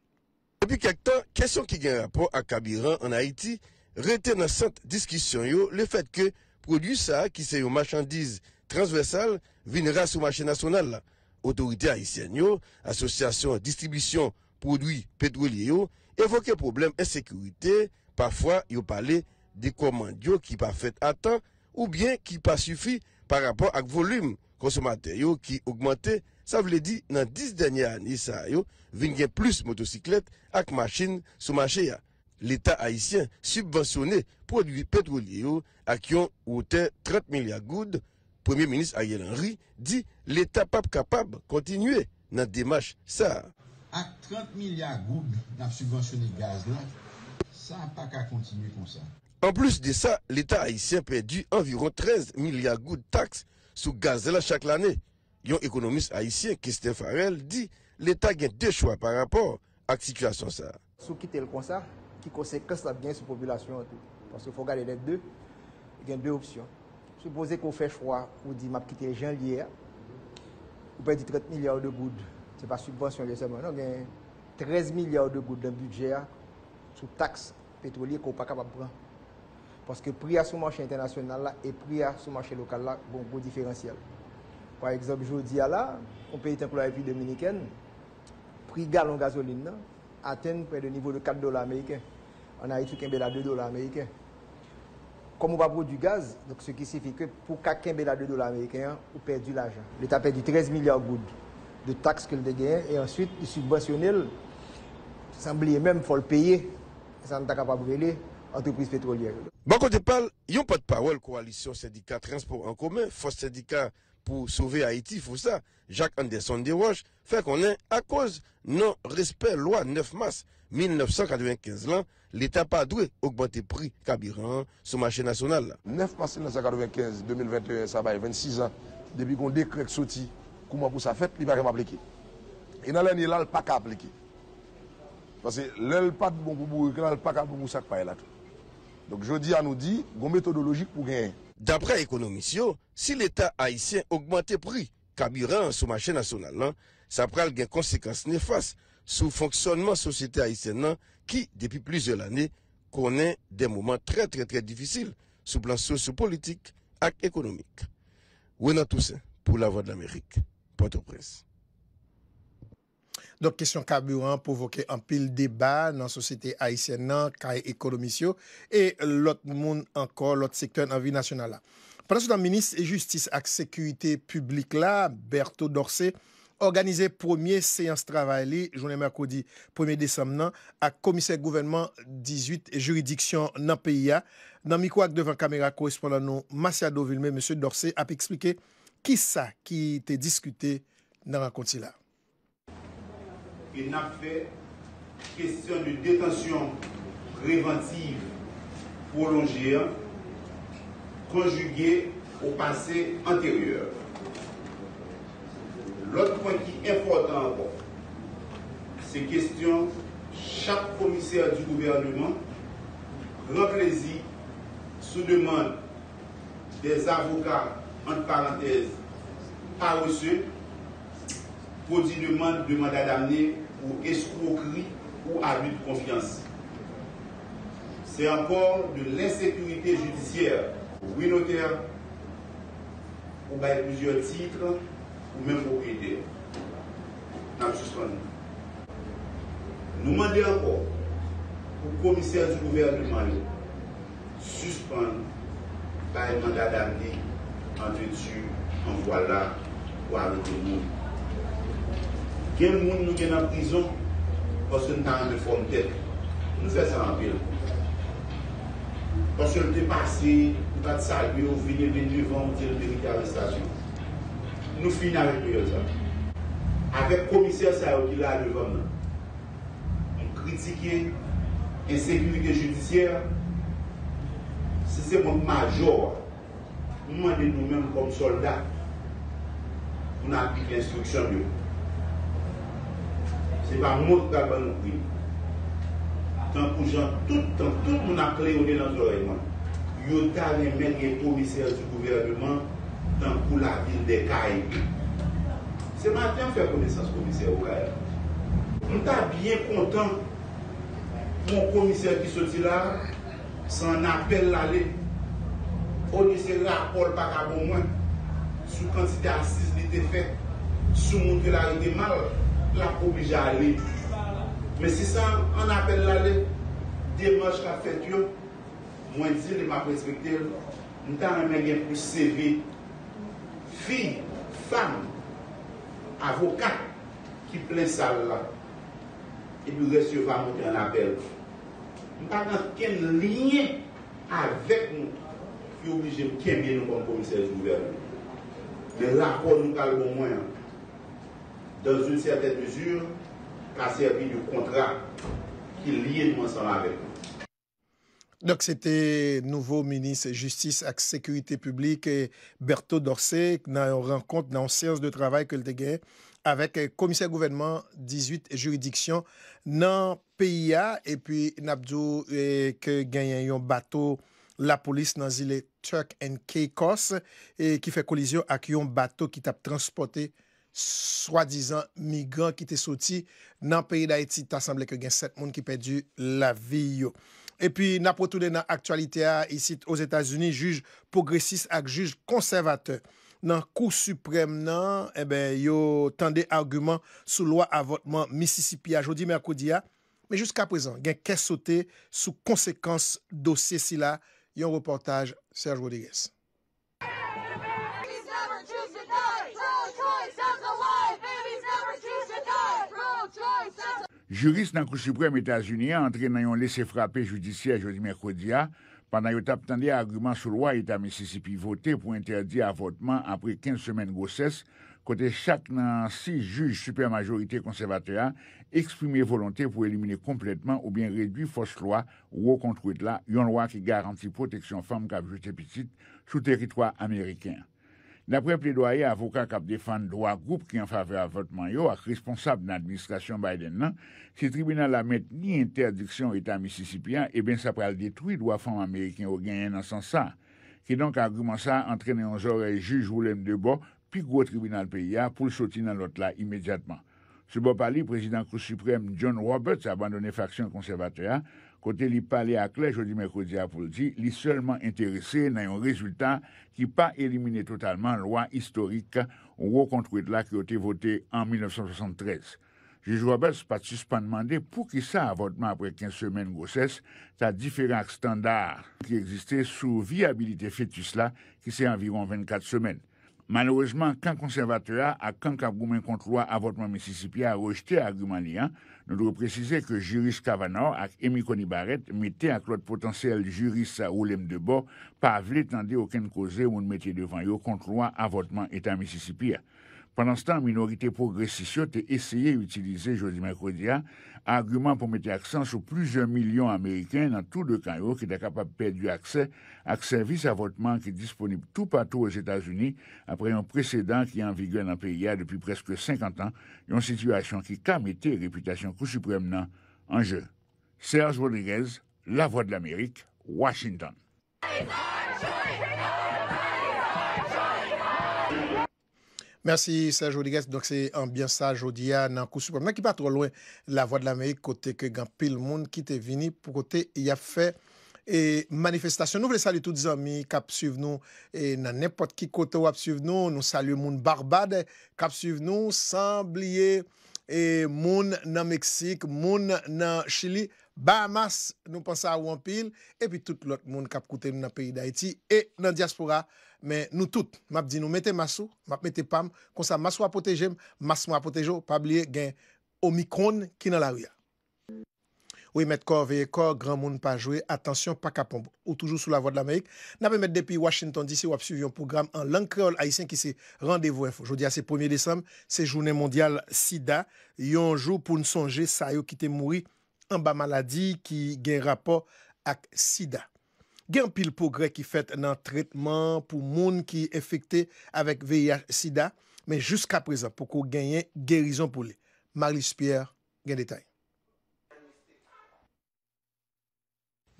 Depuis quelques temps, question qui un rapport à carburant en Haïti, retient dans cette discussion le fait que produit ça, qui c'est une marchandise transversale, viendra sous marché national là. Autorité haïtienne yo, association distribution produits pétroliers évoquer problème insécurité, parfois yo parlait de komandyo ki pa fet atan ou bien ki pa sufi par rapport ak volum konsomater yo ki augmente, sa vle di nan 10 denye an isa yo, vin gen plus motosiklet ak masin sou mashe ya. L'Etat Haitien subvensyone prodwi petrolye yo ak yon ou ten 30 milyar goud, Premier Ministre Ayel Henry di l'Etat pape kapab kontinue nan demache sa. Ak 30 milyar goud nap subvensyone gaz la, sa pa ka kontinue kon sa. En plus de ça, l'État haïtien perdu environ 13 milliards de taxes sur gazelle chaque année. L'économiste économiste haïtien, Christophe Harel dit l'État a deux choix par rapport à la situation. Si Sous quitter le conseil, qui conséquence la bien sur la population. Parce qu'il faut garder les deux. Il y a deux options. Supposez qu'on fait choix ou dit a quitté Jean on ou perdre 30 milliards de gouttes. Ce n'est pas subvention il y a 13 milliards de gouttes dans budget sous taxes pétrolières qu'on n'est pas capable de prendre. Parce que prix à ce marché international là, et prix à son marché local là, bon, gros différentiel. Par exemple, je dis à là, on pays de la République dominicaine, prix gallon gasoline là, hein, atteint près de niveau de 4 dollars américains. En Haïti, on a 2 dollars américains. Comme on va produire du gaz, donc ce qui signifie que pour quelqu'un a 2 dollars américains, hein, on perd de l'argent. L'État perdu 13 milliards de de taxes qu'il a gagné et ensuite il subventionne. Sans oublier même, il faut le payer. Ça n'est pas capable de brûler entreprise pétrolière. il n'y a pas de parole coalition syndicat transport en commun, force syndicat pour sauver Haïti, faut ça. Jacques Anderson Roche fait qu'on est à cause non respect loi 9 mars 1995 là, l'État pas doué augmenter prix carburant sur le marché national. 9 mars 1995, 2021, ça va 26 ans, depuis qu'on décret sorti, comment pour ça fait, il a pas appliquer. Et dans l'année là, il pas appliquer. Parce que l'elle pas bon pour bourrer, l'elle pas bon pour ça, pas là donc je dis à nous dit, une méthodologie pour gagner. D'après économistes, si l'État haïtien augmente le prix carburant sur le marché national, hein, ça prend des conséquences néfastes sur le fonctionnement de la société haïtienne hein, qui, depuis plusieurs années, connaît des moments très très très difficiles sur le plan sociopolitique et économique. Renan Toussaint, pour la Voix de l'Amérique, Port-au-Prince. Donk kesyon kaburant pou voke an pil deba nan sosete aisyen nan kay ekonomisyo e lot moun ankor lot sektwen anvi nasyonal la. Paransoutan, Ministre justice ak sekuité publik la, Berto Dorse, organize premier seyans travay li, jounen mèrkodi, premier désem nan, ak komisek gouvenman 18 juridiksyon nan PIA. Nan mikou ak devan kamera korespondan nou, Masiado Vilme, Monsie Dorse ap eksplike ki sa ki te diskute nan akonti la. et n'a fait question de détention préventive prolongée conjuguée au passé antérieur. L'autre point qui est important c'est question chaque commissaire du gouvernement prend plaisir sous demande des avocats, entre parenthèses, reçu produit de mandat d'amener ou escroquerie ou abus de confiance. C'est encore de l'insécurité judiciaire, oui notaire, ou bien plusieurs titres, ou même propriétaire. Nous demandons encore au commissaire du gouvernement suspendre par mandat d'amener en vertu, en voilà, pour arrêter le monde. Yen moun nou gen nan prizon, os yon nan an de fom tek, nou fè sè an pil. Os yon de pa si, ou pat sa yon, vinè ven nuvan, ou diri de rikar an stasyon. Nou fin avèk nou yon sa. Avèk komisyèr sa yon di la an devan nan. On kritike, en sekurite jidisyèr, se se moun major, moun an de nou men kon soldat, moun apik instruksyon yon. se pa moun taban moun kouy tan kou jan tout tan tout moun ap kre yon nan zoreyman yon tan men gen komiser sou kouveranman tan kou la vil de Kaye se maten fè komiser sou komiser ou Kaye moun tan bien kontan moun komiser ki soti la san apel la le o ni se la kol pata bon mwen sou kantite asis li te fè sou moun ke la li te marot la poubli jale. Me si sa an apel lale, demanj ka fet yo, mwen dizil e ma prespektel, mwen tan an men gen pou seve fi, fam, avokat ki plen sal la. E pou resyo vamo gen apel. Mwen tan an ken linye avèk mwen, pou obligen mwen ken bin nou kon poubli sej ouver. Le lakon nou kal bon mwen an. dans une certaine mesure, à servir du contrat qui li est de mon sang avec nous. Donc c'était nouveau ministre justice et sécurité publique Berthoud Orsay qui a rencontré dans une séance de travail avec le commissaire gouvernement 18 juridictions dans PIA et puis Nabdou eh, qui a gagné un bateau la police dans l'île Turk and Keikos et eh, qui fait collision avec un bateau qui a transporté swadizan migran ki te soti nan peri da eti tasamble ke gen set moun ki pedu la vi yo. E pi napotou de nan aktualite a, isi os Etats-Unis, juj progressis ak juj konservateur nan kou suprèm nan, e ben yo tende argument sou lwa avotman Mississippi a jodi merkoudi a, me jiska prezan gen kes sote sou konsekans dosye si la yon reportaj Serge Rodiguez. Jurist nan kou suprèm Etasuniya entren nan yon lese frape judisye a Jody Mercodia pandan yon tap tende a agouman sou lwa et a Mississippi votè pou interdi a votman apre 15 semen gosès kote chak nan 6 juj supermajorite konservatèya eksprime volontè pou elimine kompletman ou bien redwi fos lwa ou o kontrou et la yon lwa ki garanti proteksyon fèm kap jote pitit sou teritwa Amerikèn. Dapre ple doye avoka kap defan doa goup ki an fave a votman yo ak responsab nan administrasyon Biden nan, se tribunal la met ni interdiksyon etan Mississippian, e eh ben sa pral detwi doa fon Amerikyan ou genyen nan san sa. Ki donk agouman sa, antrenen an zore juj voulem de bo, pi go tribunal PIA pou l soti nan lot la imedjatman. Se bo pali, prezident kousuprem John Roberts abandone faksyon konservatorya, Kote li pale akle, jodi-merkodi apol di, li selman enterese nan yon rezultat ki pa elimine totalman lwa istorik wou kontrou edla ki ote vote en 1973. Jejou Abad se patis pan demande pou ki sa avotman apre 15 semen goses, ta diferak standar ki egziste sou viabilite fetus la ki se anviron 24 semen. Malouzman, kan konservatou a, a kan kap goumen kontrou a avotman Mississippi a rojte agouman liyan, Nou drou prezise ke jiris Kavanaugh ak Emi Konibaret mette ak lot potansel jiris sa oulem debo pa avle tende oken koze moun mette devan yo kontro a avotman etan Mississippi. Pendant ce temps, la minorité progressiste a essayé d'utiliser, jeudi mercredi, hein, argument pour mettre l'accent sur plusieurs millions d'Américains dans tout le cas qui étaient capables de perdre accès à service à votement qui est disponible tout partout aux États-Unis après un précédent qui est en vigueur dans le pays depuis presque 50 ans, une situation qui a mis réputation coup suprême en jeu. Serge Rodriguez, La Voix de l'Amérique, Washington. Mersi Serge Odiguez, doke se ambyansaj odiya nan kousupan. Mwen ki patro lwen la vwa de l'Amerik kote ke gan pil moun ki te vini pou kote yap fe. E manifestasyon nou vle sali tout zami kap suvenou e nan nepot ki kote wap suvenou. Nou sali moun Barbade kap suvenou, Sanblie, e moun nan Meksik, moun nan Chili, Bahamas nou pansa a wampil, e pi tout lot moun kap kote nou nan peyi d'Haïti, e nan diaspora moun. Men nou tout, map di nou mette masou, map mette pam, konsa masou apotejem, masmo apotejo, pa bliye gen omikron ki nan la ouya. Ouye mette kor veye kor, gran moun pa jwe, atensyon, pakapombo, ou toujou sou la vo de l'Amerik. Nabe mette depi Washington DC, wap suvi yon program an lankreol a isen ki se randevou enfo. Jodi a se 1e Desem, se jounen mondial SIDA, yon jou pou nsonje sa yo kite mouri an ba maladi ki gen rapor ak SIDA. gen pil pogre ki fèt nan tretman pou moun ki efekte avèk VIH sida, men jouska prezant pou ko genyen gerizon pou li. Marlis Pierre gen detay.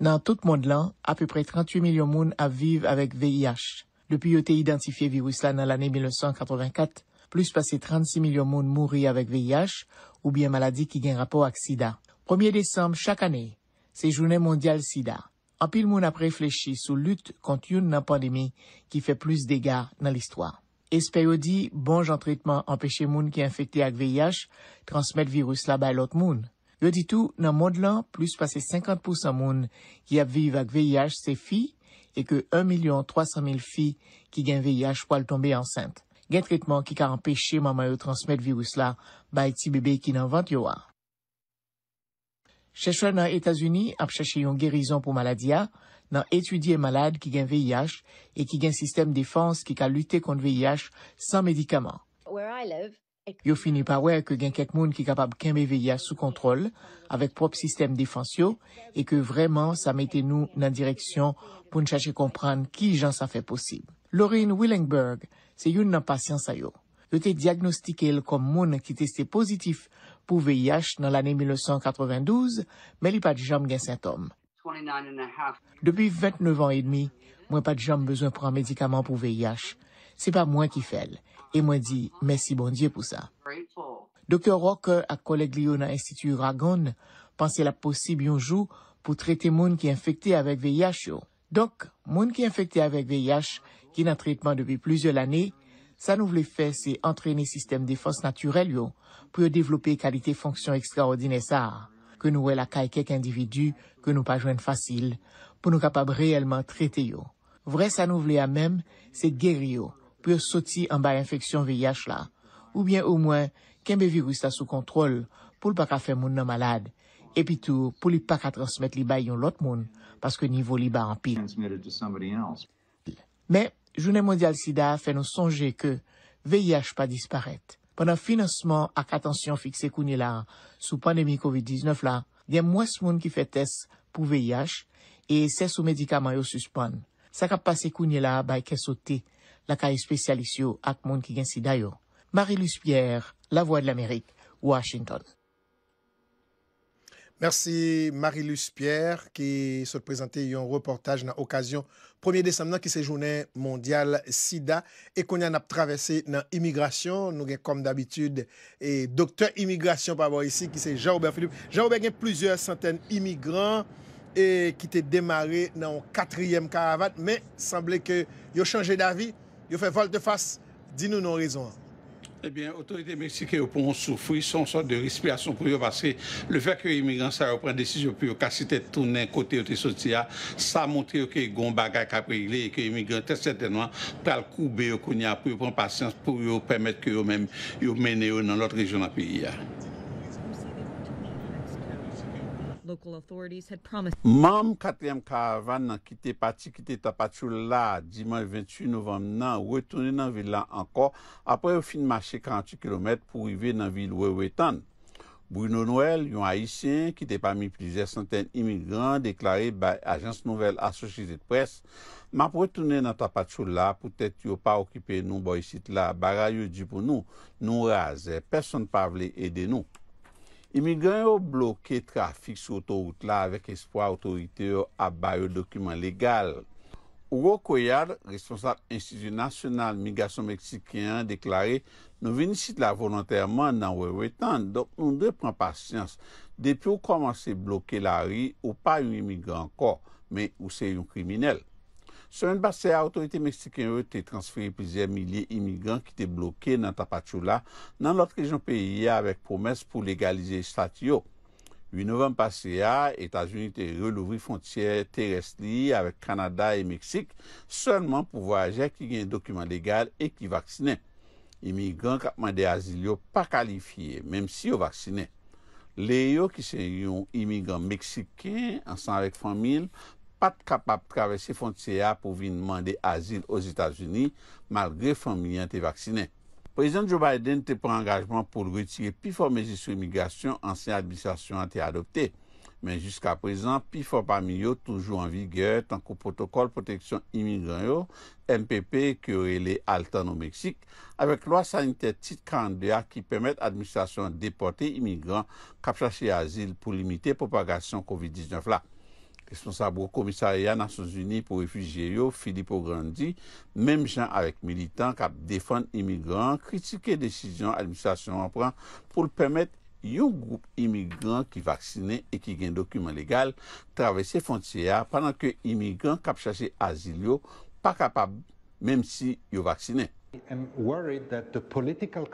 Nan tout moun lan, apè pre 38 milyon moun aviv avèk VIH. Depi yo te identifiye virus la nan l'anè 1984, plus pase 36 milyon moun mouri avèk VIH ou bien maladi ki gen rapò ak sida. Premier décembre chak anè, se jounè mondial sida. Anpil moun ap reflechi sou lut kont yon nan pandemi ki fe plus dega nan listwa. Espe yo di bon jan tritman anpeche moun ki enfekte ak VIH transmit virus la bay lot moun. Yo di tou nan moun lan plus pase 50% moun ki ap vive ak VIH se fi e ke 1.300.000 fi ki gen VIH pou al tombe ansente. Gen tritman ki ka anpeche moun moun yo transmit virus la bay ti bebe ki nan vant yo wa. Chechwa nan Etasuni ap chache yon gerizon pou maladia nan etudye malade ki gen VIH e ki gen sistem defans ki ka lute kont VIH san medikaman. Yo fini pa wè ke gen ket moun ki kapab kenbe VIH sou kontrol avèk prop sistem defans yo e ke vreman sa mette nou nan direksyon pou n'chache kompran ki jan sa fè posib. Lorin Willenberg se yon nan pasyans a yo. Yo te diagnostike el kom moun ki teste pozitif pou VIH nan l ane 1992, men li pa di jam gen sintom. Depi 29 an et demi, mwen pa di jam bezon pran medikaman pou VIH. Se pa mwen ki fel, e mwen di, mersi bon die pou sa. Dok yo roke ak kolek li yo nan institu Uragon, panse la posib yon jou pou trete moun ki infekte avèk VIH yo. Dok, moun ki infekte avèk VIH ki nan trete moun depi plizye l ane, sa nou vle fe se entrene sistem defons naturel yo pou yo devlope kalite fonksyon ekstraordine sa, ke nou we la kay kek individu ke nou pa jwen fasil pou nou kapab reyelman trete yo. Vre sa nou vle ya mem, se gery yo pou yo soti an ba infeksyon VIH la, ou bien ou mwen, kenbe virus ta sou kontrol pou l pa ka fe moun nan malad, epi tou pou li pa ka transmit li ba yon lot moun, paske nivou li ba an pil. Men, Jounen Mondial Sida fè nou sonje ke VIH pa disparèt. Panan finansman ak atansyon fikse kounye la sou pandemi COVID-19 la, gen mwes moun ki fetes pou VIH e ses sou medikaman yo suspon. Sakap pase kounye la bay kesote la kaye spesyalisyo ak moun ki gen Sida yo. Marie-Louise Pierre, La Voix de l'Amérique, Washington. Merci Marie-Luce Pierre qui se présentait un reportage dans l'occasion 1er décembre qui c'est journée mondiale sida et qu'on a traversé dans immigration nous avons comme d'habitude et docteur immigration par ici qui c'est Jean-Aubert Philippe Jean-Aubert a plusieurs centaines d'immigrants et qui étaient démarré dans une quatrième caravane mais semblait que ont changé d'avis ont fait volte-face dis-nous nos raisons eh bien, autorités mexicaine pour souffrir son sorte de respiration pour eux parce que le fait que les immigrants ah, ça des décision pour casser tête tourner côté la sortir, ça montre que gon gens à et que les immigrants très certainement pour le couper pour prendre patience pour permettre que eux-mêmes dans l'autre région du pays. Ah. Mam 4e karavan nan ki te pati ki te tapachou la, diman 28 novem nan, wè tounen nan vil la anko apre ou fin mache 40 km pou rive nan vil wè wè tan. Bruno Noel, yon haisyen ki te pami plize santen imigran, deklare by agens nouvel asosye de pres, ma pou wè tounen nan tapachou la, pou tèt yon pa okipe nou boy sit la, baray yo di pou nou, nou raze, person pa vle ede nou. Immigran yo bloke trafik sou toout la avek espwa otorite yo abay yo dokumen legal. Ogo Koyad, responsable institut national migrasyon Meksikyan, deklaré nou venisit la volontèrman nan wè wè tan. Donk nou de pren pasyans depi yo komanse bloke la ri ou pa yon imigran ko, men ou se yon kriminel. Swen Baséa, otorite Mexiken yo te transferi pizèr milie imigran ki te blokè nan tapachou la nan lotre joun peyiye avèk promès pou legalize stat yo. 8 novem Baséa, Etats-Unis te relouvri fonciè terestli avèk Kanada et Mexik, sèlman pou voyajè ki gen dokumen legal et ki vaksinè. Imigran kapman de azil yo pa kalifiye, mèm si yo vaksinè. Le yo ki se yon imigran Mexiken ansan avèk famil, pat kapap travesse foncaja pou vi nman de azil os Etats-Unis malgre fonmilyen te vaksine. Prezident Joe Biden te prangajman pou retire pi for mezi sou imigrasyon ansen administrasyon an te adopte. Men jiska prezant, pi for pamiyo toujou an vigeur tankou protokol proteksyon imigran yo MPP Kurele Alton o Meksik avek lwa sanite tit 42a ki pemet administrasyon deporte imigran kapchase azil pou limite propagasyon COVID-19 la. Responsable au commissariat des Nations Unies pour les réfugiés, Philippe O'Grandy, même gens avec militants qui défendent l'immigrant, critiquent les décisions que l'administration prend pour permettre à un groupe d'immigrants qui est vacciné et qui gagne un document légal de traverser les frontières pendant que l'immigrant qui a cherché l'asile n'est pas capable même s'il est vacciné. Je suis inquiet que le contexte politique est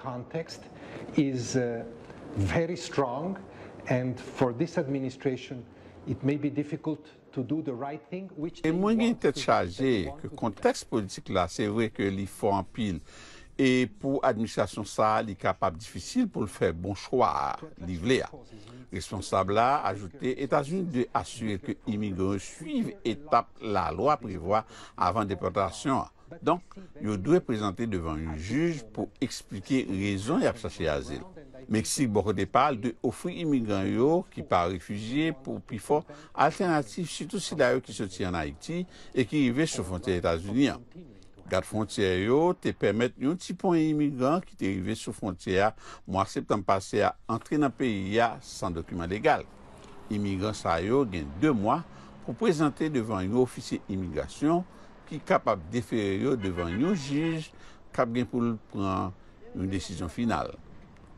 très fort et pour cette administration... E mwen gen te chaje ke konteks politik la, se vwe ke li fwa an pil. E pou administrasyon sa, li kapab difisil pou l fwe bon chwa li vle a. Responsab la ajoute Etats-Unis de asye ke imigre suive etap la lo aprivoi avan depotasyon. Don, yo dwe prezante devan yon juj pou eksplike rezon yap chache azil. Meksik Boko Depal de ofri imigran yo ki pa refujiye pou pifo alternatif sitou si da yo ki soti an Haiti e ki rive sou frontier Etats-Unis. Gat frontier yo te permette yon tipon imigran ki te rive sou frontier mwa septem pase a entre nan peyi ya san dokumen legal. Imigran sa yo gen 2 mwa pou prezante devan yon ofisye imigrasyon ki kapap defere yo devan yon jij kap gen pou pran yon desizyon final.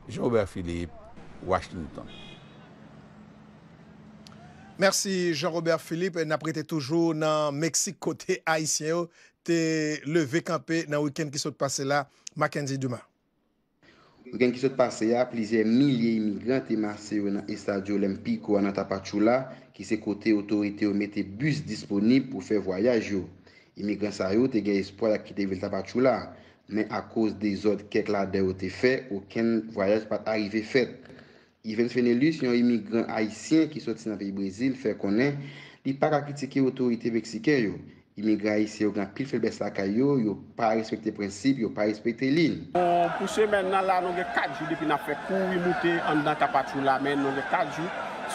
Jean-Robert Philippe, Washington. Merci Jean-Robert Philippe. N'aprete toujou nan Meksik kote Aisyen yo te leve kampe nan wiken kisot pase la. Makenzi Duma. Wiken kisot pase ya, plizeye milye imigranti mase yo nan estadyo olympiko anan tapachou la ki se kote otorite yo mette bus disponib pou fe voyaj yo. Imigrant sa yo te gen espwa ya kite vil tapachou la. men a kouz de zot kek la deyote fe, ouken voyaj pat arive fet. Y ven fene lus, yon imigran haisyen ki soti nan vey Brezil fe konen, li pa ka kritike otorite veksike yo. Imigran haisyen yo gran pil fe bes la kayo, yo pa respekte prinsip, yo pa respekte lin. On pouse men nan la, non ge kadjou depi nan fe kou, yon moute an dan tapatou la, men non ge kadjou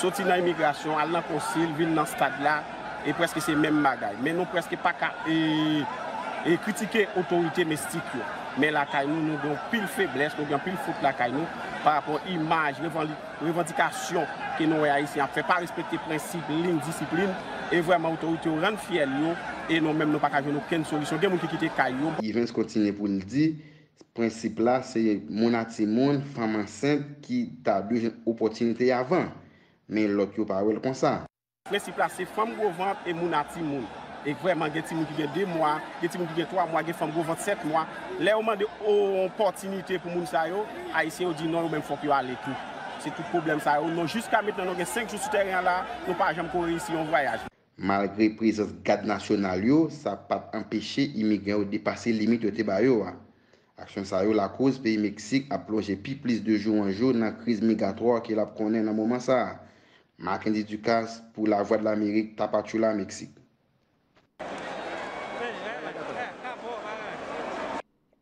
soti nan imigrasyon, al nan konsil, vin nan stad la, e preske se men magay. Men non preske pa ka... E kritike otorite mestik yo. Men la kay nou nou gen pil febles, nou gen pil fok la kay nou. Par rapport imaj, revandikasyon ki nou we a yisi. Apre pa respekti prinsip, lin, disiplin. E vwe ma otorite yo ren fiel yo. Non e nou menm nou pa kajen nou ken solisyon gen moun ki kite kay yo. I ven skotine pou li di, prinsip la se yon moun ati moun, fam ansen ki tabouj opotinite yon avan. Men lot yo pa wèl konsa. Prinsip la se fam gwo vant e moun ati moun. E vwèman gè ti moun ki gè 2 mwa, gè ti moun ki gè 3 mwa, gè fèm gò 27 mwa. Lè ouman de ou, ou portinite pou moun sa yo, a yi se yo di non ou men fòp yo ale tout. Se tout problem sa yo, nou jiska mèt nan nou gè 5 chou souterian la, nou pa a jèm kon re yi si yon vwayaj. Malgré presez gade nasyonal yo, sa pat empèche imigren ou depase limit yo te bayo. Aksyon sa yo la kouse, peyi Meksik a plonje pi plis de joun an joun nan kriz migatro a ke la pkonen nan mouman sa. Makin di tu kas pou la vwa de l'Amerik tapat chou la Meksik.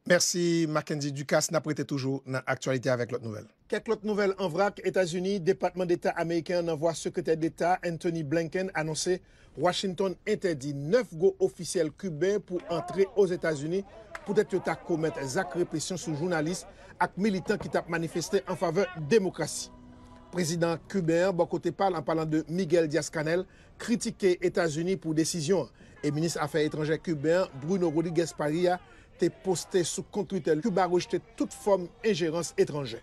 Mersi, Mackenzie Ducasse, na prite toujou nan aktualite avek lot nouvel. Kek lot nouvel anvrak, Etasuni, Departement d'Etat Amerikan nan vwa sekretè d'Etat Anthony Blinken anonsè Washington entèdi 9 go ofisyele kubè pou antre os Etasuni pou det yo ta komet zak repression sou jounalist ak militant ki tap manifestè an fave demokrasi. Prezident kubè, bokote pal an palan de Miguel Díaz-Canel, kritike Etasuni pou desisyon et ministre affaire étrangère kubè, Bruno Rodríguez Paria, te poste sou kontritel kou bar wèche te tout fòm ingerans etranjen.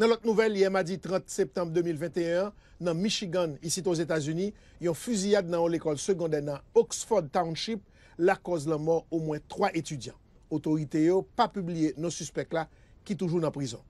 Nan lòt nouvel, yè ma di 30 septembre 2021, nan Michigan, isi toz Etats-Unis, yon fuziyad nan ou l'ekol seconde nan Oxford Township la koz lan mò ou mwen 3 etudyan. Otorite yo pa publie nou suspect la ki toujou nan prison.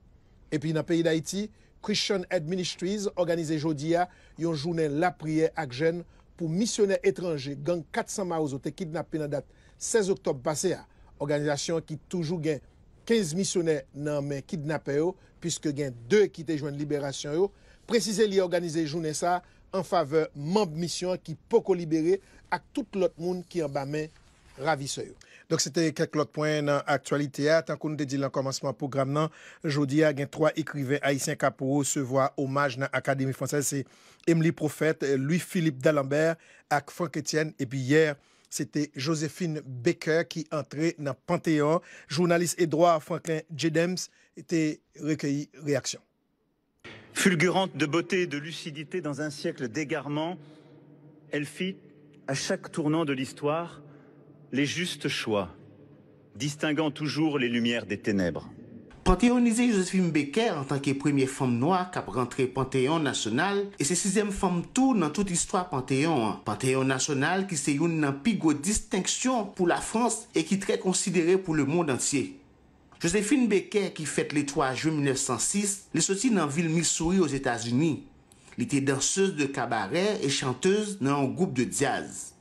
Epi nan peyi d'Aiti, Christian Ed Ministries organize jodi ya yon jounen la priye ak jen pou misyoner etranjen gang 400 ma ouzo te kidnap pi nan dat 16 oktob base ya. Organizasyon ki toujou gen 15 misyonè nan men kidnapè yo Piske gen 2 kitè jwen liberasyon yo Prezise li organizè jounè sa An fave manb misyon ki poko libere Ak tout lot moun ki an ba men ravise yo Donk ah, non, ah, se te kek lot pwen nan aktualite ya Tankou nou te di lan komanseman program nan Jodi ya gen 3 ekriven Aïssien Kaporo Se vwa omaj nan Akademi Fransè Se Emily Profet, Louis-Philippe D'Alembert Ak Frank Etienne Epi yer C'était Joséphine Baker qui entrait dans le Panthéon. Journaliste Edouard Franklin Jedems était recueilli réaction. Fulgurante de beauté et de lucidité dans un siècle d'égarement, elle fit, à chaque tournant de l'histoire, les justes choix, distinguant toujours les lumières des ténèbres. Panthéonize Josephine Baker en tanke premier femme noire kap rentre Panthéon National e se 6e femme tour nan tout l'histoire Panthéon. Panthéon National ki se youn nan pigot distinction pou la France e ki tre konsidere pou le monde entier. Josephine Baker ki fète l'étoit ju 1906, l'esoti nan ville Missouri aux Etats-Unis. Li te danseuse de cabaret et chanteuse nan un groupe de jazz.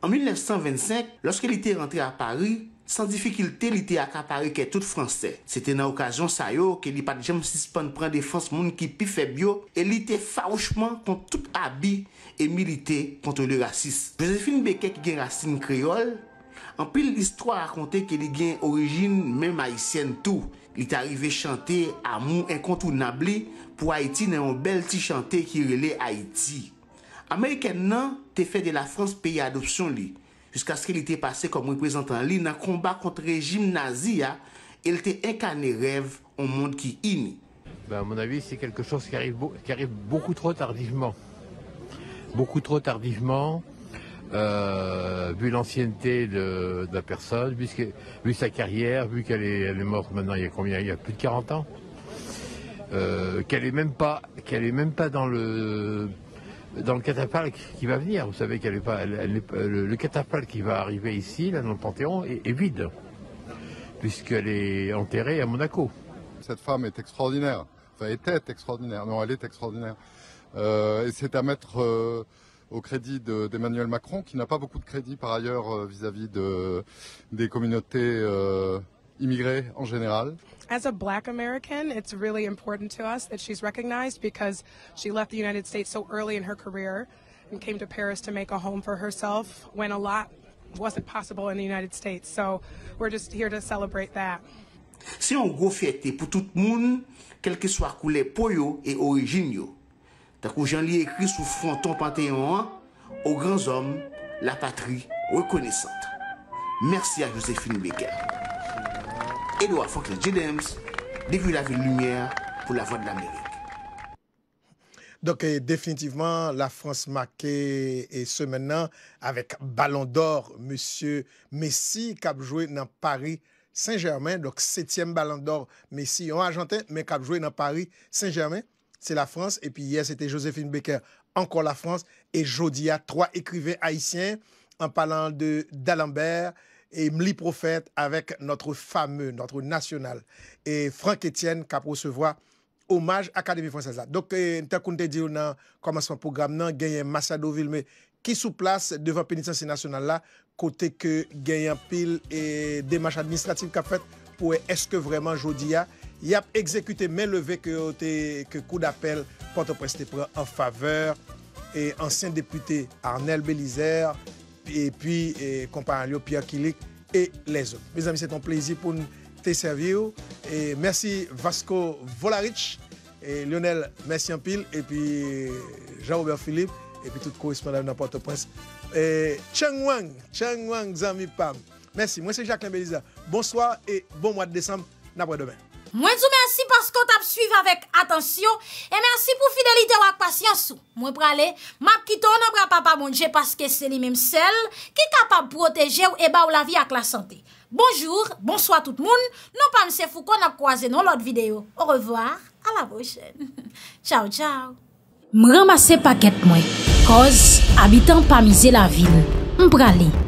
En 1925, loske li te rentre a Paris, San difikilte li te akapare ke tout franse. Sete nan okasyon sayo ke li pat jem sispan pran defanse moun ki pi febyo e li te fawchman kont tout abi e milite kontre le rasis. Josephine Beckett gen raseen kriol, anpil l'histoire akonte ke li gen orijine menm aisyen tou. Li te arrive chante amou inkontounabli pou Haiti nan yon bel ti chante ki rele Haiti. Ameriken nan te fe de la France peye adopsyon li. jusqu'à ce qu'il était passé comme représentant lui dans combat contre le régime nazi, hein, il était incarné rêve au monde qui init. Ben, à mon avis, c'est quelque chose qui arrive, beaucoup trop tardivement. Beaucoup trop tardivement, euh, vu l'ancienneté de, la personne, vu, sa carrière, vu qu'elle est, morte maintenant il y a combien Il y a plus de 40 ans. Euh, qu'elle est qu'elle est même pas dans le dans le catafalque qui va venir. Vous savez qu'elle pas, le, le, qui va arriver ici, là dans le Panthéon, est, vide, puisqu'elle est enterrée à Monaco. Cette femme est extraordinaire, enfin était extraordinaire, non elle est extraordinaire. Euh, et c'est à mettre euh, au crédit d'Emmanuel Macron, qui n'a pas beaucoup de crédit par ailleurs euh, vis-à-vis des communautés immigrées en général. as a black American, it's really important to us that she's recognized because she left the United States so early in her career and came to Paris to make a home for herself when a lot wasn't possible in the United States. So we're just here to celebrate that. C'est une grosse fête pour tout le monde, quelle que soit couleur peau et origine. Tant que j'en lis écrit sous fronton panthéon, aux grands hommes, la patrie reconnaissante. Merci à Joséphine Baker. Edward James depuis la lumière pour la voix de l'Amérique. Donc, définitivement, la France marquée et ce maintenant avec Ballon d'Or, Monsieur Messi, qui a joué dans Paris Saint-Germain. Donc, septième Ballon d'Or, Messi, en Argentin, mais qui a joué dans Paris Saint-Germain. C'est la France. Et puis hier, c'était Josephine Becker, encore la France. Et a trois écrivains haïtiens en parlant de d'Alembert, E mli profet avek notre fame, notre nasyonal. E Frank Etienne ka prosevoa omaj Akademi Fransesa. Dok, euh, nte akoun te di ou nan komansman program nan, genyen Masadovilme ki sou plas devan penitensi nasyonal la, kote ke genyen pil e demach administratif ka fet pou e eske vreman jodi ya. Yap, ekzekute men leve ke kou euh, d'apel pote preste pre en faveur. E ansyen depute Arnel Belizer. et puis compagnon Pierre Kilik et les autres. Mes amis, c'est un plaisir pour nous te servir. Et merci Vasco Volaric, Lionel, merci en pile, et puis Jean-Robert Philippe, et puis tout correspondant de Port-au-Prince. Cheng Wang, Cheng Wang, Zami Pam. Merci, moi c'est Jacqueline Beliza. Bonsoir et bon mois de décembre. N'après demain. Mwen zou mersi pas kon tap suiv avèk atansyon E mersi pou fidelite wak pas yansou Mwen pralè, map kito nan bra papa moun je Paske se li menm sel Ki kapab proteje ou eba ou la vi ak la sante Bonjou, bonswa tout moun Non pa mse fou kon ap kwaze nan lot videyo Ou revoar, ala boshen Chow chow M ramase paket mwen Koz, abitan pa mize la vil Mpralè